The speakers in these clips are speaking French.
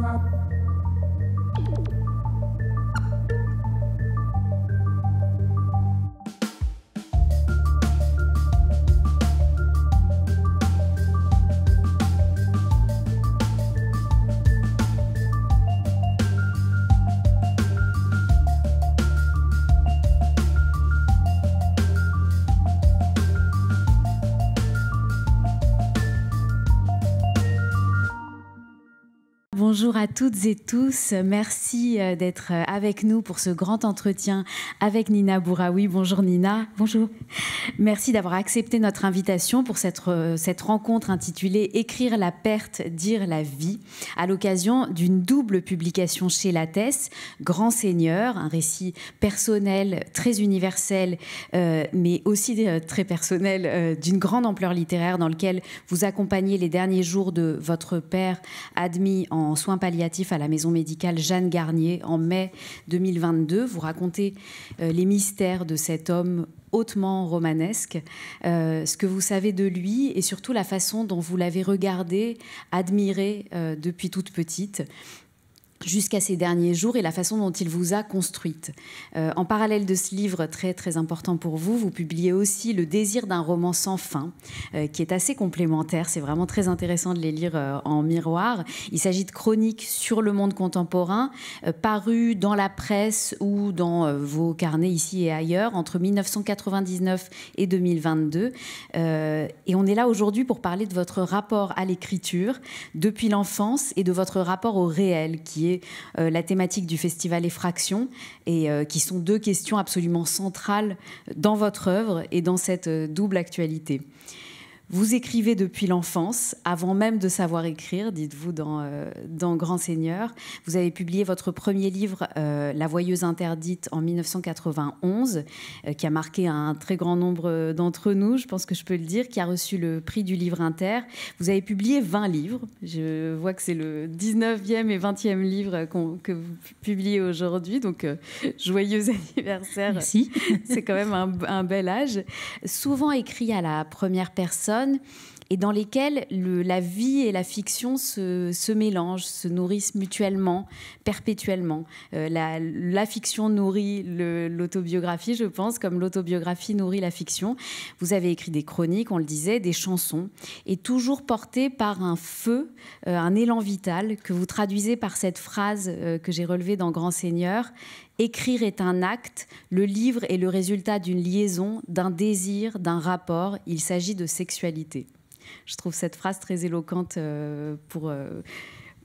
Love. Bonjour à toutes et tous. Merci euh, d'être euh, avec nous pour ce grand entretien avec Nina Bouraoui. Bonjour Nina. Bonjour. Merci d'avoir accepté notre invitation pour cette, euh, cette rencontre intitulée Écrire la perte, dire la vie, à l'occasion d'une double publication chez Lattès, Grand Seigneur, un récit personnel, très universel, mais aussi très personnel, d'une grande ampleur littéraire dans lequel vous accompagnez les derniers jours de votre père admis en soins palliatif à la maison médicale Jeanne Garnier en mai 2022. Vous racontez euh, les mystères de cet homme hautement romanesque, euh, ce que vous savez de lui et surtout la façon dont vous l'avez regardé, admiré euh, depuis toute petite jusqu'à ces derniers jours et la façon dont il vous a construite. Euh, en parallèle de ce livre très très important pour vous, vous publiez aussi Le désir d'un roman sans fin, euh, qui est assez complémentaire. C'est vraiment très intéressant de les lire euh, en miroir. Il s'agit de chroniques sur le monde contemporain, parues dans la presse ou dans vos carnets ici et ailleurs entre 1999 et 2022. et on est là aujourd'hui pour parler de votre rapport à l'écriture depuis l'enfance et de votre rapport au réel, qui est euh, la thématique du festival Effraction, et euh, qui sont deux questions absolument centrales dans votre œuvre et dans cette euh, double actualité. Vous écrivez depuis l'enfance, avant même de savoir écrire, dites-vous dans, euh, dans, Grand Seigneur. Vous avez publié votre premier livre, euh, La Voyeuse Interdite, en 1991, euh, qui a marqué un très grand nombre d'entre nous, je pense que je peux le dire, qui a reçu le prix du livre inter. Vous avez publié 20 livres. Je vois que c'est le 19e et 20e livre que vous publiez aujourd'hui, donc joyeux anniversaire. Merci. C'est quand même un, un bel âge. Souvent écrit à la première personne et dans lesquelles la vie et la fiction se, mélangent, se nourrissent mutuellement, perpétuellement. Euh, la, fiction nourrit l'autobiographie, je pense, comme l'autobiographie nourrit la fiction. Vous avez écrit des chroniques, on le disait, des chansons, et toujours portées par un feu, euh, un élan vital que vous traduisez par cette phrase euh, que j'ai relevée dans Grand Seigneur, Écrire est un acte, le livre est le résultat d'une liaison, d'un désir, d'un rapport, il s'agit de sexualité. Je trouve cette phrase très éloquente euh, pour... Euh,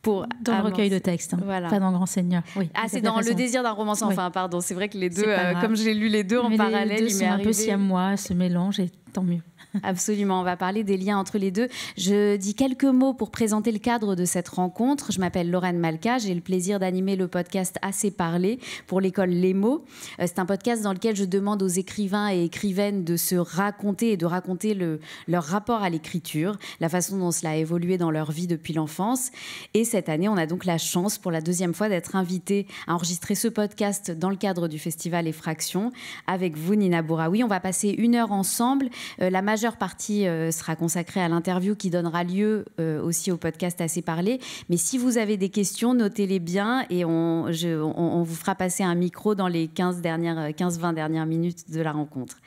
pour dans recueil de textes, hein. pas dans Grand Seigneur. Oui, ah, c'est dans Le désir d'un roman Enfin, pardon. C'est vrai que les deux, euh, comme j'ai lu les deux en parallèle, deux un peu si à moi, Ce mélange et tant mieux. Absolument, on va parler des liens entre les deux. Je dis quelques mots pour présenter le cadre de cette rencontre. Je m'appelle Lorraine Malka, j'ai le plaisir d'animer le podcast Assez parlé pour l'école Les mots. Euh, c'est un podcast dans lequel je demande aux écrivains et écrivaines de se raconter et de raconter le, leur rapport à l'écriture, la façon dont cela a évolué dans leur vie depuis l'enfance. Et cette année, on a donc la chance pour la deuxième fois d'être invité à enregistrer ce podcast dans le cadre du festival Effraction avec vous, Nina Bouraoui. On va passer une heure ensemble. Euh, la majeure partie euh, sera consacrée à l'interview qui donnera lieu euh, aussi au podcast Assez Parlé. Mais si vous avez des questions, notez-les bien et on, on, vous fera passer un micro dans les 15-20 dernières, 15, euh, 20 dernières minutes de la rencontre.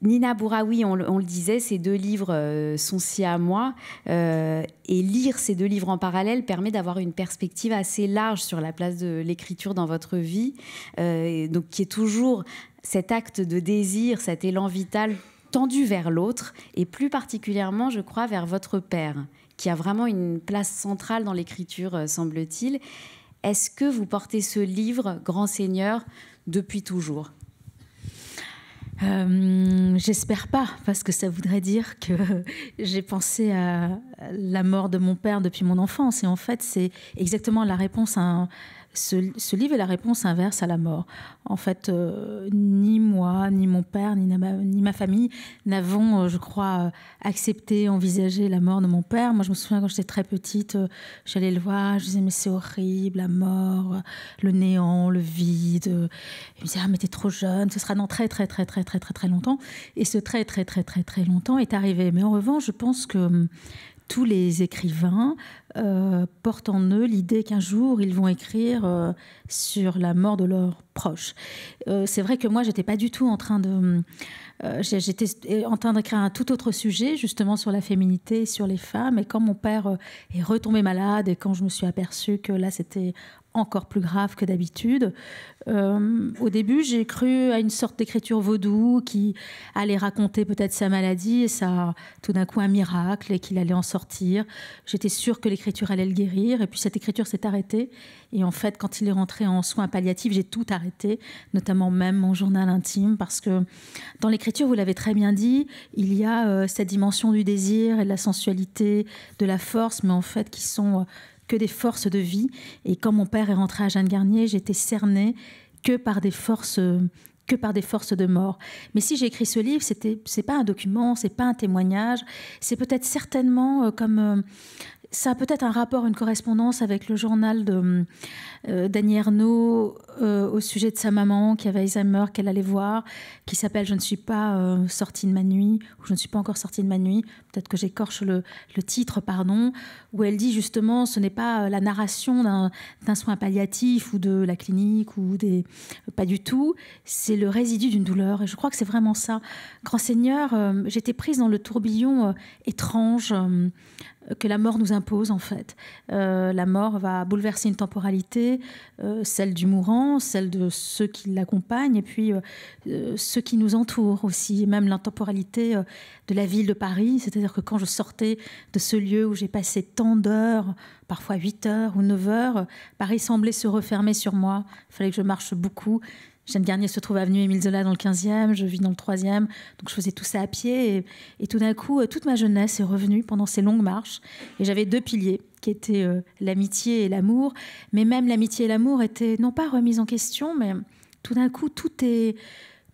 Nina Bouraoui, on, le disait, ces deux livres sont si à moi. et lire ces deux livres en parallèle permet d'avoir une perspective assez large sur la place de l'écriture dans votre vie, donc qui est toujours cet acte de désir, cet élan vital tendu vers l'autre, et plus particulièrement, je crois, vers votre père, qui a vraiment une place centrale dans l'écriture, euh, semble-t-il. Est-ce que vous portez ce livre, Grand Seigneur, depuis toujours euh, J'espère pas, parce que ça voudrait dire que j'ai pensé à la mort de mon père depuis mon enfance. Et en fait, c'est exactement la réponse à un, ce, livre est la réponse inverse à la mort. En fait, euh, ni moi, ni mon père, ni, ma, famille n'avons, euh, je crois, euh, accepté, envisagé la mort de mon père. Moi, je me souviens quand j'étais très petite, j'allais le voir, je disais, mais c'est horrible, la mort, le néant, le vide. Il me disait, ah, mais t'es trop jeune, ce sera dans très, très, très, très, très, très, très longtemps. Et ce très, très, très, très, très longtemps est arrivé. Mais en revanche, je pense que hum, tous les écrivains euh, portent en eux l'idée qu'un jour ils vont écrire euh, sur la mort de leurs proches. Euh, c'est vrai que moi, j'étais pas du tout en train de, j'étais en train d'écrire un tout autre sujet, justement sur la féminité, sur les femmes. Et quand mon père est retombé malade et quand je me suis aperçue que là, c'était encore plus grave que d'habitude. Euh, au début, j'ai cru à une sorte d'écriture vaudou qui allait raconter peut-être sa maladie et ça, tout d'un coup, un miracle et qu'il allait en sortir. J'étais sûre que l'écriture allait le guérir et puis cette écriture s'est arrêtée. Et en fait, quand il est rentré en soins palliatifs, j'ai tout arrêté, notamment même mon journal intime, parce que dans l'écriture, vous l'avez très bien dit, il y a euh, cette dimension du désir et de la sensualité, de la force, mais en fait, qui sont. Euh, que des forces de vie. Et quand mon père est rentré à Jeanne Garnier, j'étais cernée que par des forces que par des forces de mort. Mais si j'ai écrit ce livre, c'était c'est pas un document, c'est pas un témoignage, c'est peut-être certainement euh, comme euh, ça a peut-être un rapport, une correspondance avec le journal de euh, d'Annie euh, au sujet de sa maman qui avait Alzheimer, qu'elle allait voir, qui s'appelle Je ne suis pas euh, sortie de ma nuit, ou Je ne suis pas encore sortie de ma nuit, peut-être que j'écorche le, le, titre, pardon, où elle dit justement ce n'est pas la narration d'un soin palliatif ou de la clinique ou des. pas du tout, c'est le résidu d'une douleur. Et je crois que c'est vraiment ça. Grand Seigneur, j'étais prise dans le tourbillon étrange que la mort nous impose en fait. Euh, la mort va bouleverser une temporalité, euh, celle du mourant, celle de ceux qui l'accompagnent et puis euh, ceux qui nous entourent aussi, même l'intemporalité de la ville de Paris, c'est-à-dire que quand je sortais de ce lieu où j'ai passé tant d'heures, parfois 8 heures ou 9 heures, Paris semblait se refermer sur moi, il fallait que je marche beaucoup, Jeanne Garnier se trouve avenue Émile Zola dans le 15e, je vis dans le 3e, donc je faisais tout ça à pied. Et, tout d'un coup, euh, toute ma jeunesse est revenue pendant ces longues marches. Et j'avais deux piliers qui étaient euh, l'amitié et l'amour. Mais même l'amitié et l'amour étaient non pas remises en question, mais tout d'un coup, tout est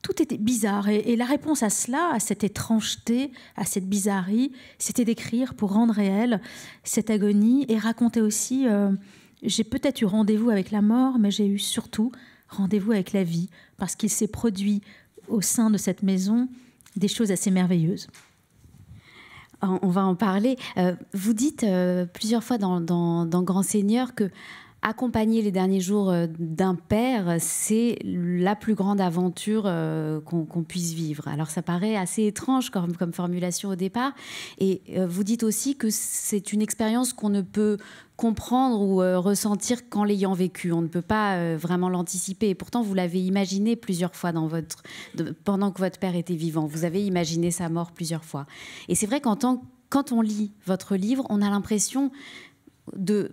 tout était bizarre. Et, la réponse à cela, à cette étrangeté, à cette bizarrerie, c'était d'écrire pour rendre réelle cette agonie et raconter aussi, euh, j'ai peut-être eu rendez-vous avec la mort, mais j'ai eu surtout rendez-vous avec la vie, parce qu'il s'est produit au sein de cette maison des choses assez merveilleuses. On va en parler. Euh, vous dites euh, plusieurs fois dans Grand Seigneur que accompagner les derniers jours euh, d'un père, c'est la plus grande aventure euh, qu'on puisse vivre. Alors ça paraît assez étrange comme, formulation au départ. Et euh, vous dites aussi que c'est une expérience qu'on ne peut comprendre ou ressentir qu'en l'ayant vécu. On ne peut pas vraiment l'anticiper. Et pourtant, vous l'avez imaginé plusieurs fois dans votre, pendant que votre père était vivant. Vous avez imaginé sa mort plusieurs fois. Et c'est vrai qu'en tant quand on lit votre livre, on a l'impression de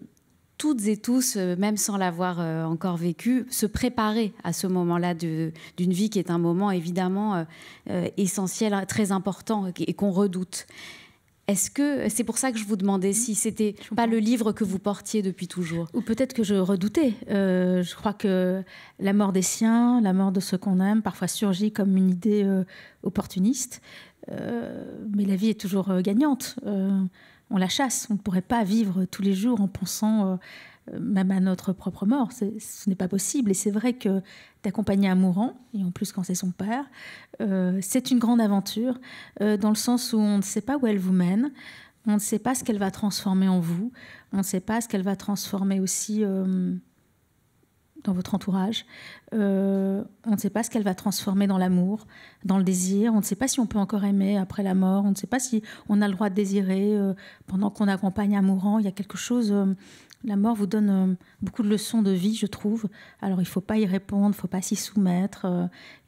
toutes et tous, euh, même sans l'avoir euh, encore vécu, se préparer à ce moment-là d'une vie qui est un moment évidemment euh, essentiel, très important et qu'on redoute. Est-ce que c'est pour ça que je vous demandais si mhm. c'était pas le livre que vous portiez depuis toujours Ou peut-être que je redoutais. je crois que la mort des siens, la mort de ceux qu'on aime, parfois surgit comme une idée opportuniste. mais la vie est toujours gagnante on la chasse. On ne pourrait pas vivre tous les jours en pensant euh, euh, même à notre propre mort. Ce n'est pas possible. Et c'est vrai que d'accompagner un mourant, et en plus quand c'est son père, euh, c'est une grande aventure, dans le sens où on ne sait pas où elle vous mène, on ne sait pas ce qu'elle va transformer en vous, on ne sait pas ce qu'elle va transformer aussi dans votre entourage. Euh, on ne sait pas ce qu'elle va transformer dans l'amour, dans le désir. On ne sait pas si on peut encore aimer après la mort. On ne sait pas si on a le droit de désirer euh, pendant qu'on accompagne un mourant. Il y a quelque chose. Euh, la mort vous donne beaucoup de leçons de vie, je trouve. Alors il ne faut pas y répondre, il ne faut pas s'y soumettre.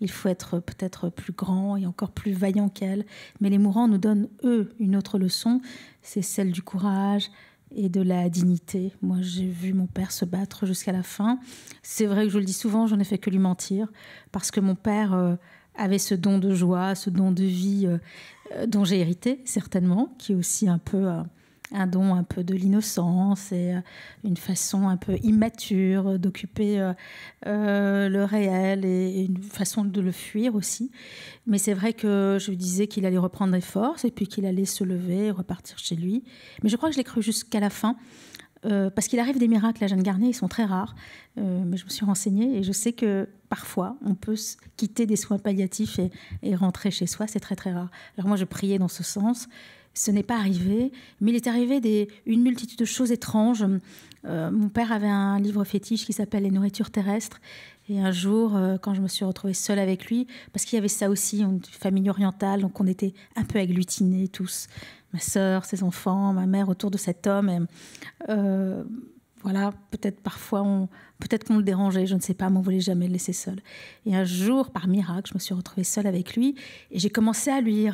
il faut être peut-être plus grand et encore plus vaillant qu'elle. Mais les mourants nous donnent, eux, une autre leçon. C'est celle du courage, et de la dignité. Moi, j'ai vu mon père se battre jusqu'à la fin. C'est vrai que je le dis souvent, j'en ai fait que lui mentir, parce que mon père euh, avait ce don de joie, ce don de vie euh, euh, dont j'ai hérité, certainement, qui est aussi un peu un don un peu de l'innocence et euh, une façon un peu immature d'occuper euh, euh, le réel et une façon de le fuir aussi. Mais c'est vrai que je disais qu'il allait reprendre des forces et puis qu'il allait se lever et repartir chez lui. Mais je crois que je l'ai cru jusqu'à la fin. parce qu'il arrive des miracles à Jeanne Garnier, ils sont très rares, mais je me suis renseignée et je sais que parfois on peut quitter des soins palliatifs et, et rentrer chez soi, c'est très très rare. Alors moi je priais dans ce sens ce n'est pas arrivé, mais il est arrivé des, une multitude de choses étranges. Euh, mon père avait un livre fétiche qui s'appelle Les nourritures terrestres. Et un jour, euh, quand je me suis retrouvée seule avec lui, parce qu'il y avait ça aussi, une famille orientale, donc on était un peu agglutinés tous, ma sœur, ses enfants, ma mère autour de cet homme. Euh, voilà, peut-être parfois, on, peut-être qu'on le dérangeait, je ne sais pas, mais on ne voulait jamais le laisser seul. Et un jour, par miracle, je me suis retrouvée seule avec lui et j'ai commencé à lui euh,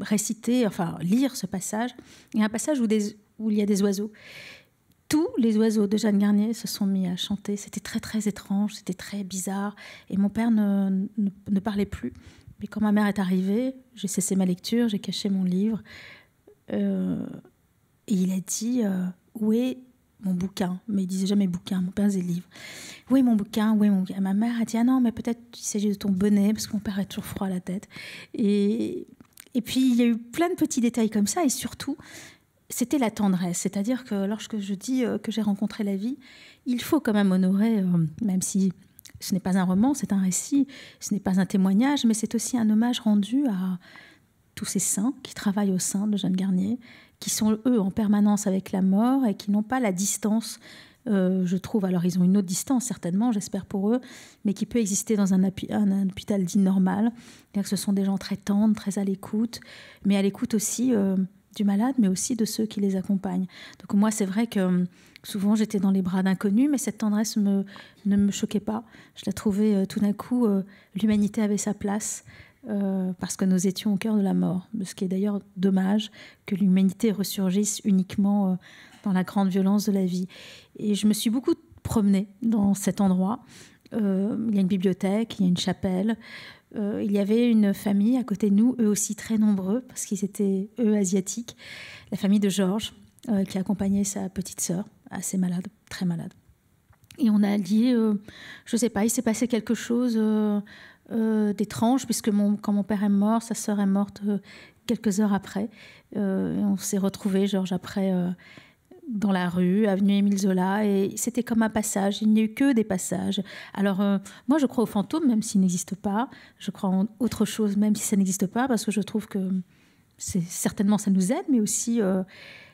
réciter, enfin lire ce passage. Il y a un passage où, il y a des oiseaux. Tous les oiseaux de Jeanne Garnier se sont mis à chanter. C'était très très étrange, c'était très bizarre. Et mon père ne, parlait plus. Mais quand ma mère est arrivée, j'ai cessé ma lecture, j'ai caché mon livre. Euh, et il a dit euh, Où est mon bouquin, mais il disait jamais bouquin, mon père disait livre. Oui, mon bouquin, oui, mon bouquin. Ma mère a dit, ah non, mais peut-être il s'agit de ton bonnet, parce que mon père a toujours froid à la tête. Et, et puis, il y a eu plein de petits détails comme ça, et surtout, c'était la tendresse. C'est-à-dire que lorsque je dis euh, que j'ai rencontré la vie, il faut quand même honorer, euh, même si ce n'est pas un roman, c'est un récit, ce n'est pas un témoignage, mais c'est aussi un hommage rendu à tous ces saints qui travaillent au sein de Jeanne Garnier, qui sont eux en permanence avec la mort et qui n'ont pas la distance, euh, je trouve, alors ils ont une autre distance certainement, j'espère pour eux, mais qui peut exister dans un, hôpital dit normal. ce sont des gens très tendres, très à l'écoute, mais à l'écoute aussi euh, du malade, mais aussi de ceux qui les accompagnent. Donc moi, c'est vrai que euh, souvent j'étais dans les bras d'inconnus, mais cette tendresse ne me choquait pas. Je la trouvais tout d'un coup, l'humanité avait sa place. Euh, parce que nous étions au cœur de la mort, ce qui est d'ailleurs dommage que l'humanité ressurgisse uniquement euh, dans la grande violence de la vie. Et je me suis beaucoup promenée dans cet endroit. Euh, il y a une bibliothèque, il y a une chapelle. il y avait une famille à côté de nous, eux aussi très nombreux, parce qu'ils étaient, eux, asiatiques. La famille de Georges, qui accompagnait sa petite sœur, assez malade, très malade. Et on a dit, euh, je ne sais pas, il s'est passé quelque chose euh, euh, d'étrange, puisque quand mon père est mort, sa sœur est morte quelques heures après. on s'est retrouvés, Georges, après, dans la rue, avenue Émile Zola, et c'était comme un passage. Il n'y a eu que des passages. Alors, moi, je crois aux fantômes, même s'ils n'existent pas. Je crois en autre chose, même si ça n'existe pas, parce que je trouve que certainement ça nous aide, mais aussi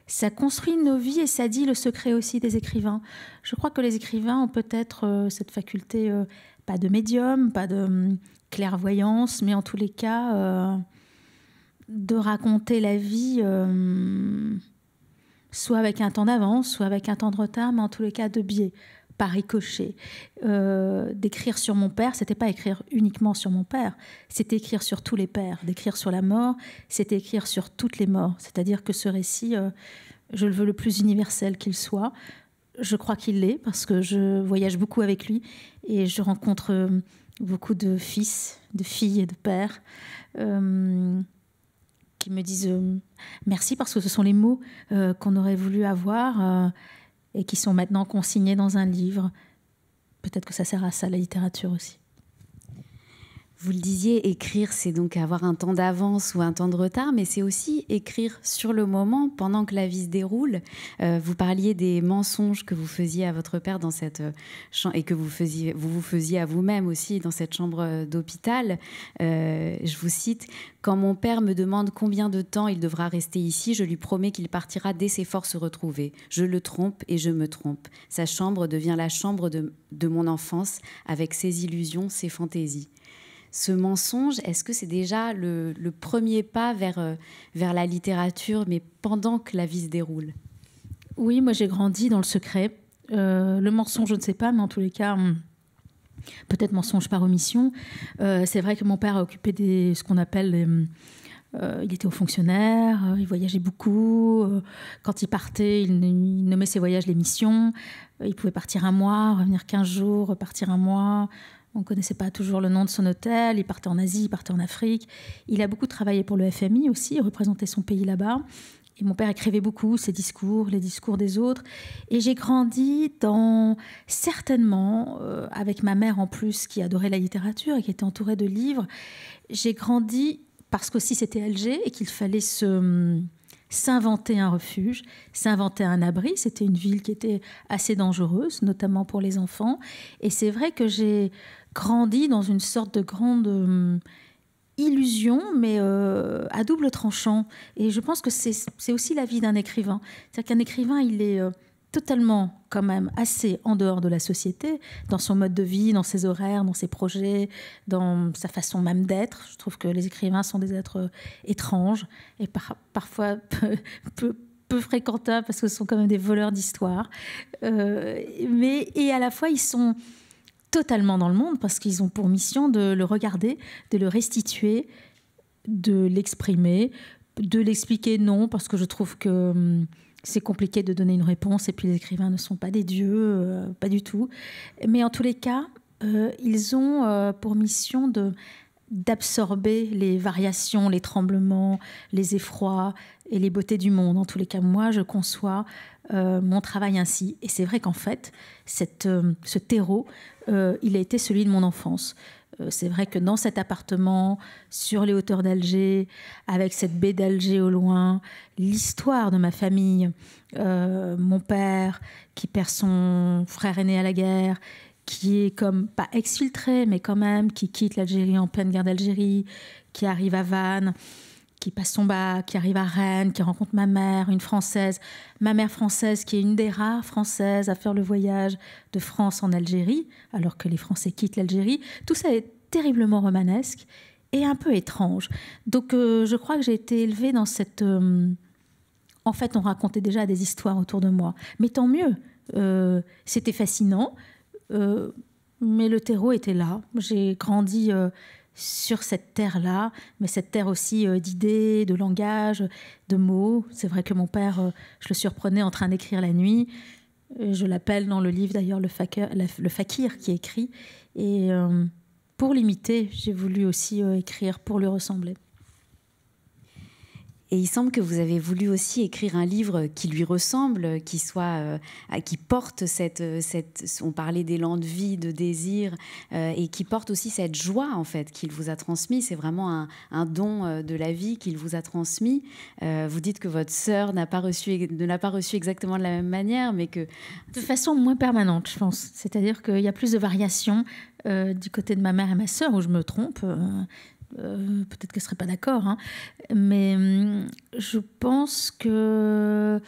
ça construit nos vies et ça dit le secret aussi des écrivains. Je crois que les écrivains ont peut-être euh, cette faculté, euh, pas de médium, pas de hum, clairvoyance, mais en tous les cas, euh, de raconter la vie, soit avec un temps d'avance, soit avec un temps de retard, mais en tous les cas de biais par ricochet. Euh, d'écrire sur mon père, c'était pas écrire uniquement sur mon père, c'était écrire sur tous les pères. D'écrire sur la mort, c'était écrire sur toutes les morts. C'est-à-dire que ce récit, euh, je le veux le plus universel qu'il soit. Je crois qu'il l'est parce que je voyage beaucoup avec lui et je rencontre euh, beaucoup de fils, de filles et de pères. qui me disent merci parce que ce sont les mots qu'on aurait voulu avoir et qui sont maintenant consignés dans un livre. Peut-être que ça sert à ça, la littérature aussi. Vous le disiez, écrire, c'est donc avoir un temps d'avance ou un temps de retard, mais c'est aussi écrire sur le moment pendant que la vie se déroule. Euh, vous parliez des mensonges que vous faisiez à votre père dans cette euh, chambre et que vous faisiez, vous, faisiez à vous-même aussi dans cette chambre euh, d'hôpital. je vous cite Quand mon père me demande combien de temps il devra rester ici, je lui promets qu'il partira dès ses forces retrouvées. Je le trompe et je me trompe. Sa chambre devient la chambre de mon enfance avec ses illusions, ses fantaisies ce mensonge, est-ce que c'est déjà le, premier pas euh, vers, la littérature, mais pendant que la vie se déroule Oui, moi j'ai grandi dans le secret. Euh, le mensonge, je ne sais pas, mais en tous les cas... Hmm, peut-être mensonge par omission. Euh, c'est vrai que mon père a occupé des, ce qu'on appelle. Hmm, il était haut fonctionnaire, il voyageait beaucoup. quand il partait, il, il, nommait ses voyages les missions. il pouvait partir un mois, revenir 15 jours, repartir un mois, on ne connaissait pas toujours le nom de son hôtel, il partait en Asie, il partait en Afrique. Il a beaucoup travaillé pour le FMI aussi, il représentait son pays là-bas. Et mon père écrivait beaucoup ses discours, les discours des autres. Et j'ai grandi dans, certainement, euh, avec ma mère en plus, qui adorait la littérature et qui était entourée de livres, j'ai grandi parce qu'aussi c'était Alger et qu'il fallait se hum, s'inventer un refuge, s'inventer un abri. C'était une ville qui était assez dangereuse, notamment pour les enfants. Et c'est vrai que j'ai grandi dans une sorte de grande euh, illusion, mais euh, à double tranchant. Et je pense que c'est aussi la vie d'un écrivain. C'est-à-dire qu'un écrivain, il est euh, totalement quand même assez en dehors de la société, dans son mode de vie, dans ses horaires, dans ses projets, dans sa façon même d'être. Je trouve que les écrivains sont des êtres étranges et parfois peu, fréquentables parce que ce sont quand même des voleurs d'histoire. mais et à la fois ils sont totalement dans le monde parce qu'ils ont pour mission de le regarder, de le restituer, de l'exprimer, de l'expliquer non parce que je trouve que hum, c'est compliqué de donner une réponse et puis les écrivains ne sont pas des dieux, euh, pas du tout. Mais en tous les cas, euh, ils ont euh, pour mission de d'absorber les variations, les tremblements, les effrois, et les beautés du monde. En tous les cas, moi, je conçois euh, mon travail ainsi. Et c'est vrai qu'en fait, euh, ce terreau, euh, il a été celui de mon enfance. c'est vrai que dans cet appartement, sur les hauteurs d'Alger, avec cette baie d'Alger au loin, l'histoire de ma famille, mon père qui perd son frère aîné à la guerre, qui est comme, pas exfiltré, mais quand même, qui quitte l'Algérie en pleine guerre d'Algérie, qui arrive à Vannes qui passe son bac, qui arrive à Rennes, qui rencontre ma mère, une Française, ma mère française qui est une des rares Françaises à faire le voyage de France en Algérie, alors que les Français quittent l'Algérie. Tout ça est terriblement romanesque et un peu étrange. Donc euh, je crois que j'ai été élevée dans cette... Euh, en fait, on racontait déjà des histoires autour de moi. Mais tant mieux, euh, c'était fascinant, mais le terreau était là. J'ai grandi sur cette terre-là, mais cette terre aussi euh, d'idées, de langage, de mots. C'est vrai que mon père, euh, je le surprenais en train d'écrire la nuit. Euh, je l'appelle dans le livre d'ailleurs le, fakir qui écrit. Et pour l'imiter, j'ai voulu aussi écrire pour lui ressembler. Et il semble que vous avez voulu aussi écrire un livre qui lui ressemble, qui soit, euh, qui porte cette, euh, cette, on parlait d'élan de vie, de désir, euh, et qui porte aussi cette joie en fait qu'il vous a transmis. C'est vraiment un, don de la vie qu'il vous a transmis. vous dites que votre sœur n'a pas reçu, ne l'a pas reçu exactement de la même manière, mais que de façon moins permanente, je pense. C'est-à-dire qu'il y a plus de variations. du côté de ma mère et ma sœur, où je me trompe, euh, peut-être qu'elle ne serait pas d'accord, hein. mais hum, je pense que...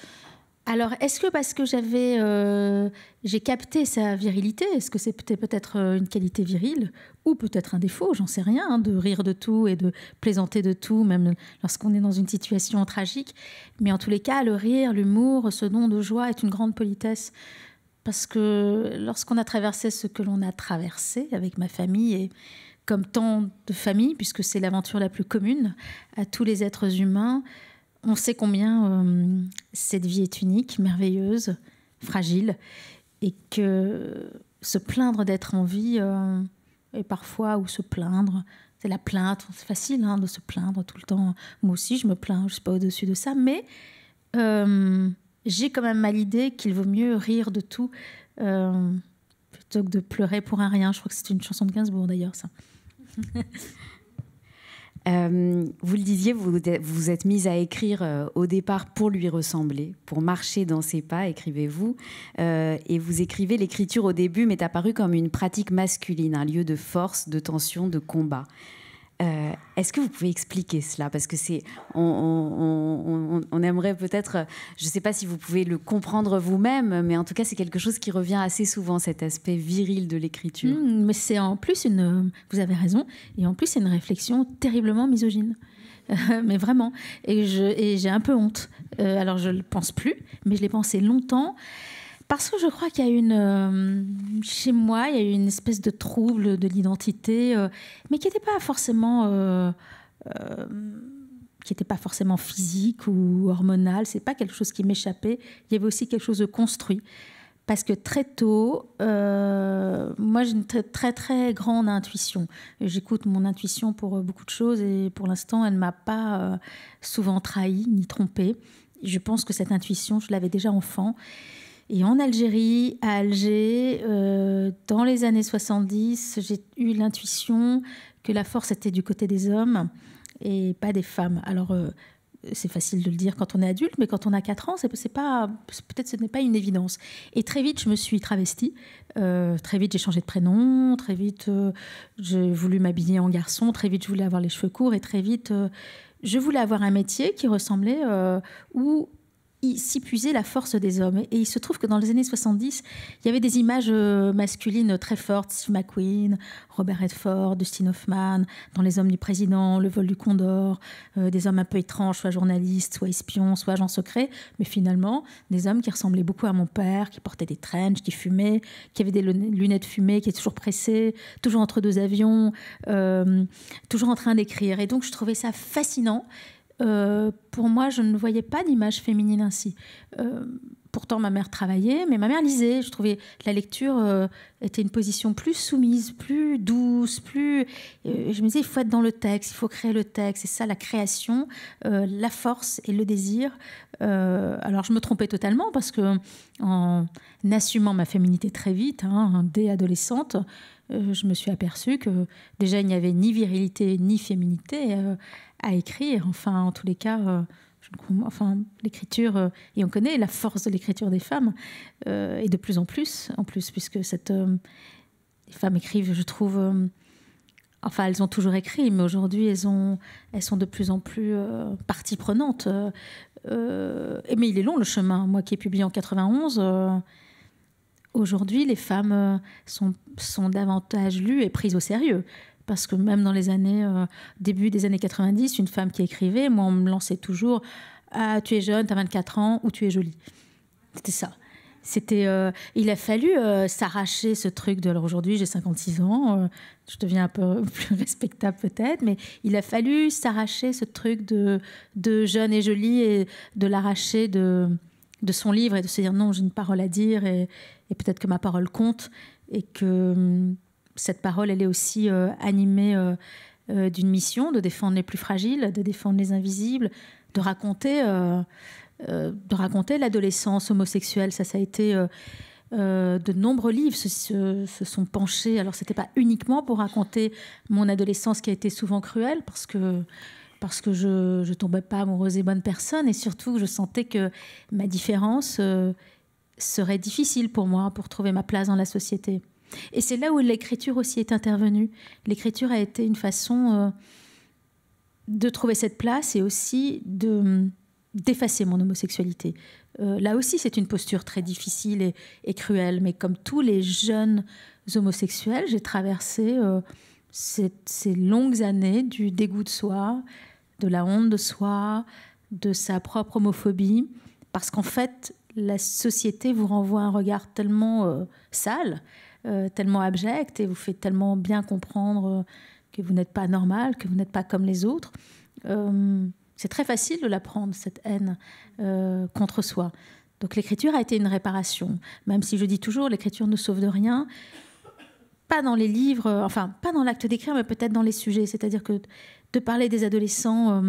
Alors, est-ce que parce que j'avais, euh, j'ai capté sa virilité, est-ce que c'est peut-être euh, une qualité virile ou peut-être un défaut, j'en sais rien, hein, de rire de tout et de plaisanter de tout, même lorsqu'on est dans une situation tragique. Mais en tous les cas, le rire, l'humour, ce don de joie est une grande politesse parce que lorsqu'on a traversé ce que l'on a traversé avec ma famille et, comme tant de familles, puisque c'est l'aventure la plus commune à tous les êtres humains, on sait combien euh, cette vie est unique, merveilleuse, fragile, et que se plaindre d'être en vie, euh, et parfois, ou se plaindre, c'est la plainte, c'est facile hein, de se plaindre tout le temps. Moi aussi, je me plains, je ne suis pas au-dessus de ça, mais euh, j'ai quand même mal idée qu'il vaut mieux rire de tout plutôt que de pleurer pour un rien. Je crois que c'est une chanson de Gainsbourg d'ailleurs, ça. Euh, vous le disiez, vous vous êtes mise à écrire euh, au départ pour lui ressembler, pour marcher dans ses pas, écrivez-vous. Euh, et vous écrivez, l'écriture au début m'est apparue comme une pratique masculine, un lieu de force, de tension, de combat. Euh, est-ce que vous pouvez expliquer cela Parce que c'est, on, aimerait peut-être, je ne sais pas si vous pouvez le comprendre vous-même, mais en tout cas, c'est quelque chose qui revient assez souvent, cet aspect viril de l'écriture. Hmm, mais c'est en plus une, vous avez raison, et en plus c'est une réflexion terriblement misogyne. Euh, mais vraiment, et j'ai un peu honte. Euh, alors je ne le pense plus, mais je l'ai pensé longtemps. Parce que je crois qu'il y a une. Euh, chez moi, il y a eu une espèce de trouble de l'identité, euh, mais qui n'était pas forcément. Euh, qui pas forcément physique ou hormonal, c'est pas quelque chose qui m'échappait. Il y avait aussi quelque chose de construit, parce que très tôt, moi j'ai une très, très grande intuition. J'écoute mon intuition pour beaucoup de choses et pour l'instant, elle m'a pas souvent trahi ni trompé. Je pense que cette intuition, je l'avais déjà enfant. Et en Algérie, à Alger, euh, dans les années 70, j'ai eu l'intuition que la force était du côté des hommes et pas des femmes. Alors, euh, c'est facile de le dire quand on est adulte, mais quand on a 4 ans, c'est pas, peut-être ce n'est pas une évidence. Et très vite, je me suis travestie. Euh, très vite, j'ai changé de prénom. Très vite, j'ai voulu m'habiller en garçon. Très vite, je voulais avoir les cheveux courts. Et très vite, je voulais avoir un métier qui ressemblait ou s'y puisait la force des hommes. Et il se trouve que dans les années 70, il y avait des images euh, masculines très fortes, Steve McQueen, Robert Redford, Dustin Hoffman, dans Les Hommes du Président, Le Vol du Condor, euh, des hommes un peu étranges, soit journalistes, soit espions, soit agents secrets, mais finalement, des hommes qui ressemblaient beaucoup à mon père, qui portaient des trenches, qui fumaient, qui avaient des lunettes fumées, qui étaient toujours pressés, toujours entre deux avions, euh, toujours en train d'écrire. Et donc, je trouvais ça fascinant. Euh, pour moi, je ne voyais pas d'image féminine ainsi. Euh, pourtant, ma mère travaillait, mais ma mère lisait. Je trouvais que la lecture euh, était une position plus soumise, plus douce, plus. je me disais, il faut être dans le texte, il faut créer le texte. C'est ça la création, la force et le désir. alors, je me trompais totalement parce que, en assumant ma féminité très vite, hein, dès adolescente, je me suis aperçue que déjà il n'y avait ni virilité ni féminité à écrire. Enfin, en tous les cas, euh, je enfin, l'écriture, euh, et on connaît la force de l'écriture des femmes, euh, et de plus en plus, en plus, puisque cette, les femmes écrivent, je trouve, enfin, elles ont toujours écrit, mais aujourd'hui, elles, ont, elles sont de plus en plus partie prenante. mais il est long le chemin. Moi qui ai publié en 91, aujourd'hui, les femmes sont, sont davantage lues et prises au sérieux. Parce que même dans les années, euh, début des années 90, une femme qui écrivait, moi, on me lançait toujours Ah, tu es jeune, tu as 24 ans, ou tu es jolie. C'était ça. C'était, euh, il a fallu euh, s'arracher ce truc de. Alors aujourd'hui, j'ai 56 ans, je deviens un peu plus respectable peut-être, mais il a fallu s'arracher ce truc de, de jeune et jolie et de l'arracher de, de son livre et de se dire non, j'ai une parole à dire et, et peut-être que ma parole compte et que hum, cette parole, elle est aussi euh, animée euh, euh, d'une mission de défendre les plus fragiles, de défendre les invisibles, de raconter, de raconter l'adolescence homosexuelle. Ça, ça a été de nombreux livres se, sont penchés. Alors, c'était pas uniquement pour raconter mon adolescence qui a été souvent cruelle, parce que parce que je ne tombais pas amoureuse des bonnes personnes et surtout je sentais que ma différence serait difficile pour moi pour trouver ma place dans la société. Et c'est là où l'écriture aussi est intervenue. L'écriture a été une façon euh, de trouver cette place et aussi de hum, d'effacer mon homosexualité. Euh, là aussi, c'est une posture très difficile et, cruelle, mais comme tous les jeunes homosexuels, j'ai traversé euh, ces, longues années du dégoût de soi, de la honte de soi, de sa propre homophobie, parce qu'en fait, la société vous renvoie un regard tellement sale euh, tellement abjecte et vous fait tellement bien comprendre euh, que vous n'êtes pas normal, que vous n'êtes pas comme les autres. Euh, c'est très facile de la prendre, cette haine contre soi. Donc l'écriture a été une réparation, même si je dis toujours l'écriture ne sauve de rien. Pas dans les livres, enfin pas dans l'acte d'écrire, mais peut-être dans les sujets. C'est-à-dire que de parler des adolescents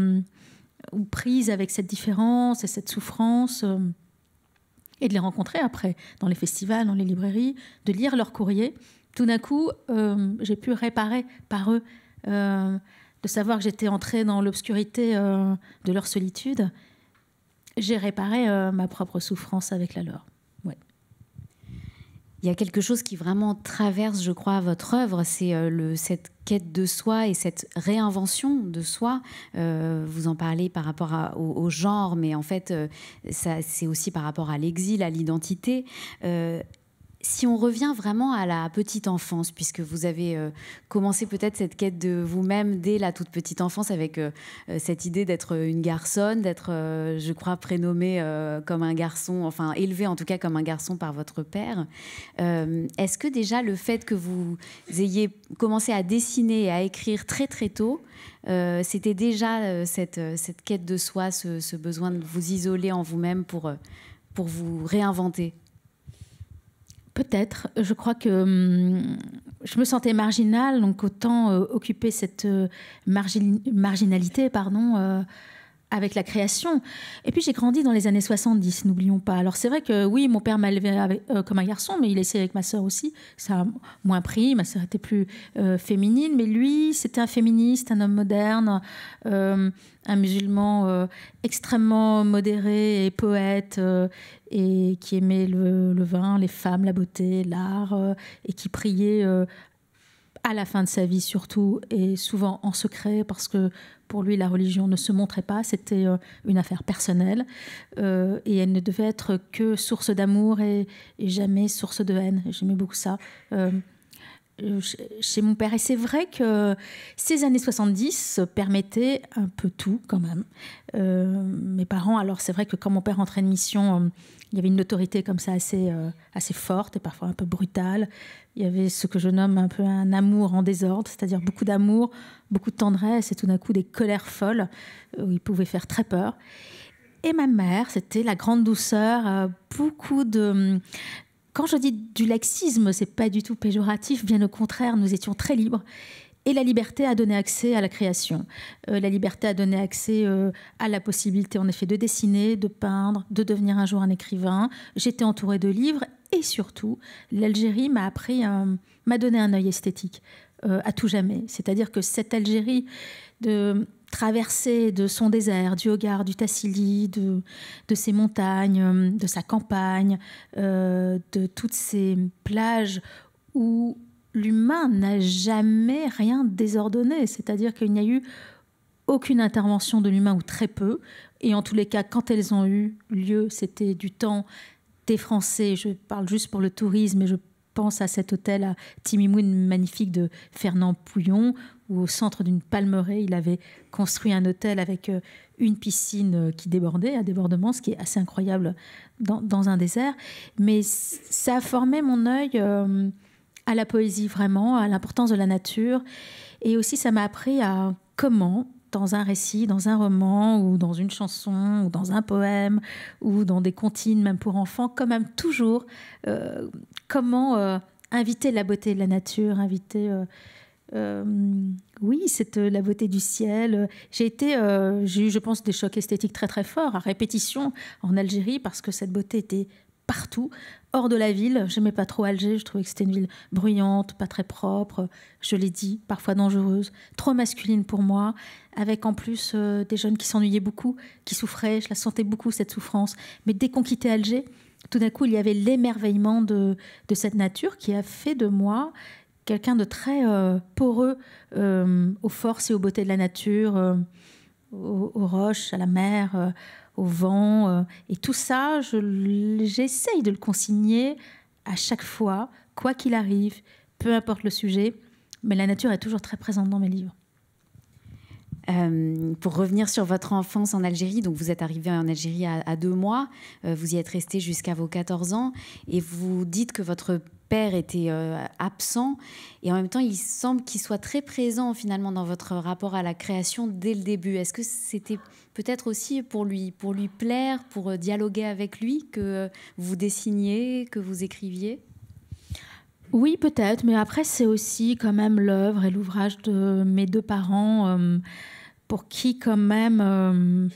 ou prises avec cette différence et cette souffrance et de les rencontrer après, dans les festivals, dans les librairies, de lire leurs courriers. Tout d'un coup, euh, j'ai pu réparer par eux, euh, de savoir que j'étais entrée dans l'obscurité euh, de leur solitude. J'ai réparé ma propre souffrance avec la leur il y a quelque chose qui vraiment traverse, je crois, votre œuvre, c'est euh, cette quête de soi et cette réinvention de soi. Euh, vous en parlez par rapport au, genre, mais en fait, euh, c'est aussi par rapport à l'exil, à l'identité si on revient vraiment à la petite enfance, puisque vous avez euh, commencé peut-être cette quête de vous-même dès la toute petite enfance avec euh, euh, cette idée d'être une garçonne, d'être, je crois, prénommée comme un garçon, enfin élevée en tout cas comme un garçon par votre père, est-ce que déjà le fait que vous ayez commencé à dessiner et à écrire très très tôt, c'était déjà cette, quête de soi, ce, ce, besoin de vous isoler en vous-même pour, pour vous réinventer Peut-être. Je crois que hum, je me sentais marginale, donc autant euh, occuper cette euh, marginalité, pardon. Euh, avec la création. Et puis j'ai grandi dans les années 70, n'oublions pas. Alors c'est vrai que oui, mon père m'a élevé euh, comme un garçon, mais il essayait avec ma sœur aussi. Ça a moins pris, ma sœur était plus euh, féminine, mais lui, c'était un féministe, un homme moderne, euh, un musulman extrêmement modéré et poète, et qui aimait le, vin, les femmes, la beauté, l'art, et qui priait à la fin de sa vie surtout, et souvent en secret, parce que pour lui, la religion ne se montrait pas, c'était euh, une affaire personnelle, euh, et elle ne devait être que source d'amour et, jamais source de haine. J'aimais beaucoup ça. Euh, euh, chez mon père. Et c'est vrai que ces années 70 permettaient un peu tout quand même. Euh, mes parents, alors c'est vrai que quand mon père entrait de mission, euh, il y avait une autorité comme ça assez, assez forte et parfois un peu brutale. Il y avait ce que je nomme un peu un amour en désordre, c'est-à-dire beaucoup d'amour, beaucoup de tendresse et tout d'un coup des colères folles où il pouvait faire très peur et ma mère, c'était la grande douceur, beaucoup de, quand je dis du laxisme, c'est pas du tout péjoratif, bien au contraire, nous étions très libres. Et la liberté a donné accès à la création. Euh, la liberté a donné accès euh, à la possibilité, en effet, de dessiner, de peindre, de devenir un jour un écrivain. J'étais entourée de livres et surtout, l'Algérie m'a appris, m'a donné un œil esthétique euh, à tout jamais. C'est-à-dire que cette Algérie de traversée de son désert, du Hogar, du Tassili, de, ses montagnes, euh, de sa campagne, euh, de toutes ces plages où l'humain n'a jamais rien désordonné, c'est-à-dire qu'il n'y a eu aucune intervention de l'humain ou très peu, et en tous les cas, quand elles ont eu lieu, c'était du temps des Français, je parle juste pour le tourisme, et je pense à cet hôtel à Timimoun magnifique de Fernand Pouillon, où au centre d'une palmeraie, il avait construit un hôtel avec euh, une piscine euh, qui débordait, à débordement, ce qui est assez incroyable dans, un désert. Mais ça a formé mon œil euh, à la poésie vraiment, à l'importance de la nature. Et aussi, ça m'a appris à comment dans un récit, dans un roman ou dans une chanson ou dans un poème ou dans des comptines même pour enfants, quand même toujours euh, comment euh, inviter la beauté de la nature, inviter... Euh, oui, c'est la beauté du ciel. J'ai été, j'ai eu, je pense, des chocs esthétiques très très forts à répétition en Algérie parce que cette beauté était partout, hors de la ville. Je n'aimais pas trop Alger, je trouvais que c'était une ville bruyante, pas très propre, je l'ai dit, parfois dangereuse, trop masculine pour moi avec en plus euh, des jeunes qui s'ennuyaient beaucoup, qui souffraient. Je la sentais beaucoup, cette souffrance. Mais dès qu'on quittait Alger, tout d'un coup, il y avait l'émerveillement de, cette nature qui a fait de moi quelqu'un de très euh, poreux euh, aux forces et aux beautés de la nature, aux, roches, à la mer, au vent. et tout ça, j'essaye de le consigner à chaque fois, quoi qu'il arrive, peu importe le sujet. Mais la nature est toujours très présente dans mes livres. Euh, pour revenir sur votre enfance en Algérie, donc vous êtes arrivé en Algérie à, deux mois, euh, vous y êtes resté jusqu'à vos 14 ans, et vous dites que votre père était euh, absent, et en même temps, il semble qu'il soit très présent finalement dans votre rapport à la création dès le début. Est-ce que c'était peut-être aussi pour lui, pour lui plaire, pour dialoguer avec lui, que vous dessiniez, que vous écriviez oui, peut-être, mais après, c'est aussi quand même l'œuvre et l'ouvrage de mes deux parents pour qui quand même euh,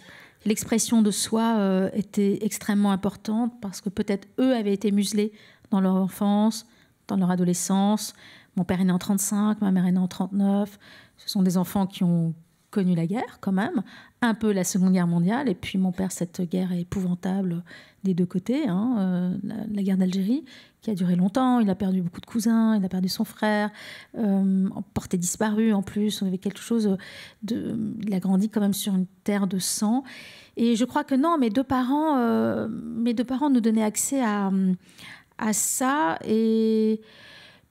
l'expression de soi euh, était extrêmement importante parce que peut-être eux avaient été muselés dans leur enfance, dans leur adolescence. Mon père est né en 35, ma mère est née en 39. Ce sont des enfants qui ont connu la guerre quand même, un peu la Seconde Guerre mondiale, et puis mon père, cette guerre épouvantable des deux côtés, hein, euh, la, guerre d'Algérie, qui a duré longtemps, il a perdu beaucoup de cousins, il a perdu son frère, euh, porté disparu en plus, on avait quelque chose de... Il a grandi quand même sur une terre de sang, et je crois que non, mes deux parents, euh, mes deux parents nous donnaient accès à, à ça, et...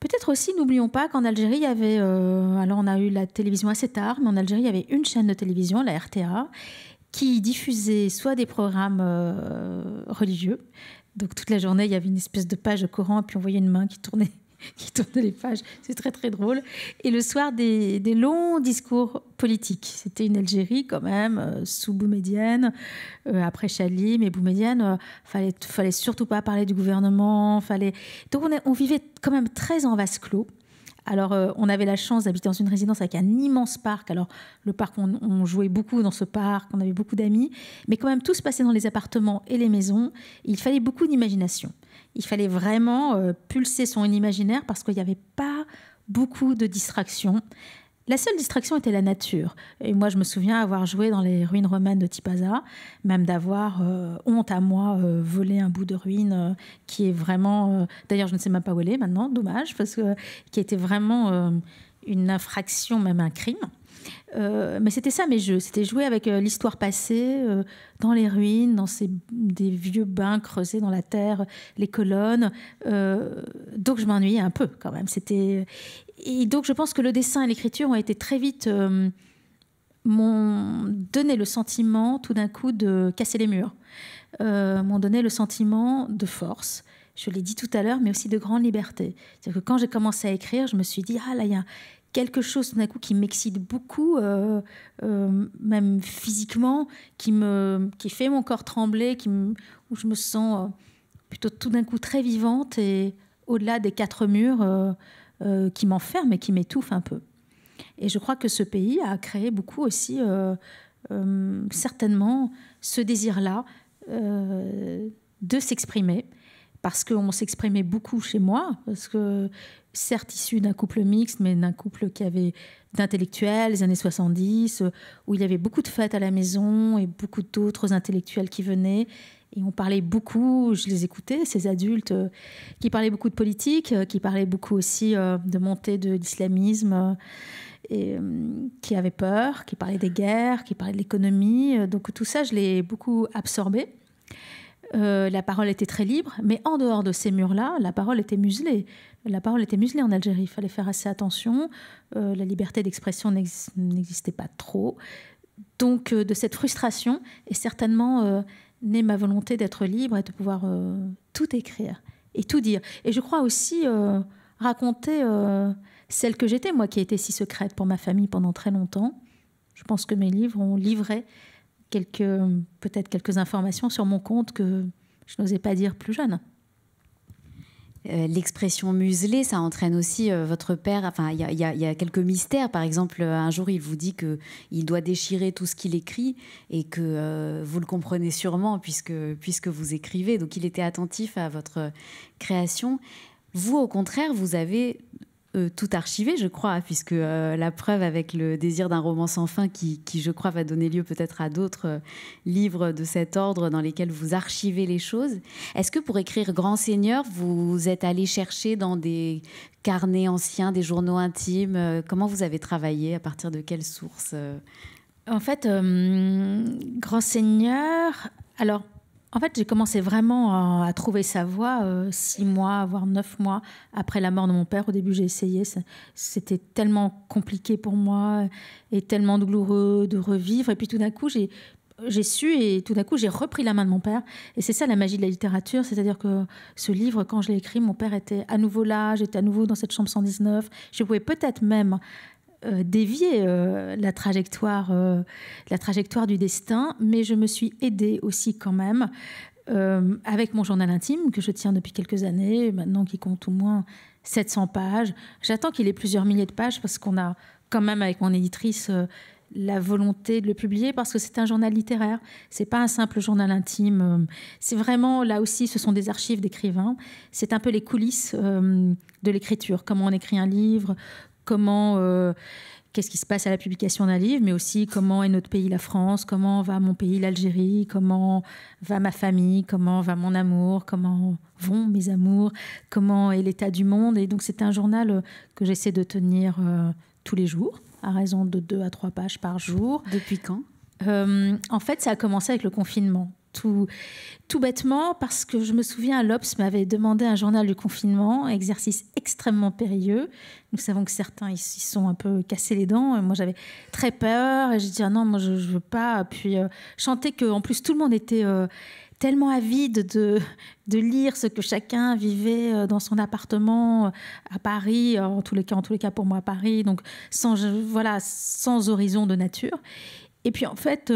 Peut-être aussi, n'oublions pas qu'en Algérie, il y avait, euh, alors on a eu la télévision assez tard, mais en Algérie, il y avait une chaîne de télévision, la RTA, qui diffusait soit des programmes euh, religieux, donc toute la journée, il y avait une espèce de page au Coran, et puis on voyait une main qui tournait qui tournait les pages. C'est très très drôle. Et le soir, des, longs discours politiques. C'était une Algérie quand même, euh, sous Boumedienne, euh, après chali mais Boumedienne. il euh, fallait, fallait surtout pas parler du gouvernement. Fallait... Donc on, on vivait quand même très en vase clos. Alors, euh, on avait la chance d'habiter dans une résidence avec un immense parc. Alors, le parc, on, jouait beaucoup dans ce parc, on avait beaucoup d'amis, mais quand même, tout se passait dans les appartements et les maisons. Il fallait beaucoup d'imagination. Il fallait vraiment euh, pulser son imaginaire parce qu'il n'y avait pas beaucoup de distractions. La seule distraction était la nature. Et moi, je me souviens avoir joué dans les ruines romaines de Tipaza, même d'avoir euh, honte à moi euh, volé un bout de ruine euh, qui est vraiment. D'ailleurs, je ne sais même pas où elle est maintenant, dommage, parce que qui était vraiment une infraction, même un crime. mais c'était ça mes jeux, c'était jouer avec l'histoire passée, dans les ruines, dans ces, des vieux bains creusés dans la terre, les colonnes. donc je m'ennuyais un peu quand même. C'était et donc je pense que le dessin et l'écriture ont été très vite euh, m'ont donné le sentiment tout d'un coup de casser les murs, euh, m'ont donné le sentiment de force. Je l'ai dit tout à l'heure, mais aussi de grande liberté. C'est-à-dire que quand j'ai commencé à écrire, je me suis dit ah là il y a quelque chose tout d'un coup qui m'excite beaucoup, euh, même physiquement, qui me, qui fait mon corps trembler, qui où je me sens plutôt tout d'un coup très vivante et au-delà des quatre murs, euh, qui m'enferme et qui m'étouffe un peu. Et je crois que ce pays a créé beaucoup aussi, euh, euh, certainement, ce désir-là de s'exprimer, parce qu'on s'exprimait beaucoup chez moi, parce que certes issu d'un couple mixte, mais d'un couple qui avait d'intellectuels, les années 70, où il y avait beaucoup de fêtes à la maison et beaucoup d'autres intellectuels qui venaient. Et on parlait beaucoup, je les écoutais, ces adultes euh, qui parlaient beaucoup de politique, euh, qui parlaient beaucoup aussi euh, de montée de l'islamisme, et qui avaient peur, qui parlaient des guerres, qui parlaient de l'économie. donc tout ça, je l'ai beaucoup absorbé. la parole était très libre, mais en dehors de ces murs-là, la parole était muselée. La parole était muselée en Algérie, il fallait faire assez attention. la liberté d'expression n'existait pas trop. Donc de cette frustration et certainement Naît ma volonté d'être libre et de pouvoir euh, tout écrire et tout dire. Et je crois aussi euh, raconter euh, celle que j'étais, moi qui ai été si secrète pour ma famille pendant très longtemps. Je pense que mes livres ont livré peut-être quelques informations sur mon compte que je n'osais pas dire plus jeune. Euh, l'expression muselée, ça entraîne aussi euh, votre père. Enfin, il y, a quelques mystères. Par exemple, euh, un jour, il vous dit que il doit déchirer tout ce qu'il écrit et que vous le comprenez sûrement puisque puisque vous écrivez. Donc, il était attentif à votre création. Vous, au contraire, vous avez euh, tout archivé, je crois, puisque euh, la preuve avec le désir d'un roman sans fin qui, qui, je crois, va donner lieu peut-être à d'autres euh, livres de cet ordre dans lesquels vous archivez les choses. Est-ce que pour écrire Grand Seigneur, vous êtes allé chercher dans des carnets anciens, des journaux intimes Comment vous avez travaillé À partir de quelles sources En fait, Grand Seigneur, alors en fait, j'ai commencé vraiment à, trouver sa voie euh, six mois, voire neuf mois après la mort de mon père. Au début, j'ai essayé. C'était tellement compliqué pour moi et tellement douloureux de revivre. Et puis tout d'un coup, j'ai j'ai su et tout d'un coup j'ai repris la main de mon père et c'est ça la magie de la littérature c'est-à-dire que ce livre quand je l'ai écrit mon père était à nouveau là j'étais à nouveau dans cette chambre 119 je pouvais peut-être même euh, dévier euh, la, trajectoire, euh, la trajectoire du destin, mais je me suis aidée aussi quand même avec mon journal intime que je tiens depuis quelques années, maintenant qui compte au moins 700 pages. J'attends qu'il ait plusieurs milliers de pages parce qu'on a quand même avec mon éditrice la volonté de le publier parce que c'est un journal littéraire, c'est pas un simple journal intime. C'est vraiment là aussi, ce sont des archives d'écrivains. C'est un peu les coulisses de l'écriture, comment on écrit un livre, comment euh, qu'est-ce qui se passe à la publication d'un livre, mais aussi comment est notre pays, la France, comment va mon pays, l'Algérie, comment va ma famille, comment va mon amour, comment vont mes amours, comment est l'état du monde. Et donc c'est un journal euh, que j'essaie de tenir euh, tous les jours, à raison de deux à trois pages par jour. Depuis quand En fait, ça a commencé avec le confinement tout, bêtement parce que je me souviens, l'Obs m'avait demandé un journal du confinement, exercice extrêmement périlleux. Nous savons que certains ici sont un peu cassés les dents. moi, j'avais très peur et j'ai dit ah non, moi, je ne veux pas. Puis, euh, chanter que en plus, tout le monde était euh, tellement avide de, de lire ce que chacun vivait euh, dans son appartement à Paris, en tous les cas, en tous les cas pour moi à Paris, donc sans, voilà, sans horizon de nature. Et puis, en fait...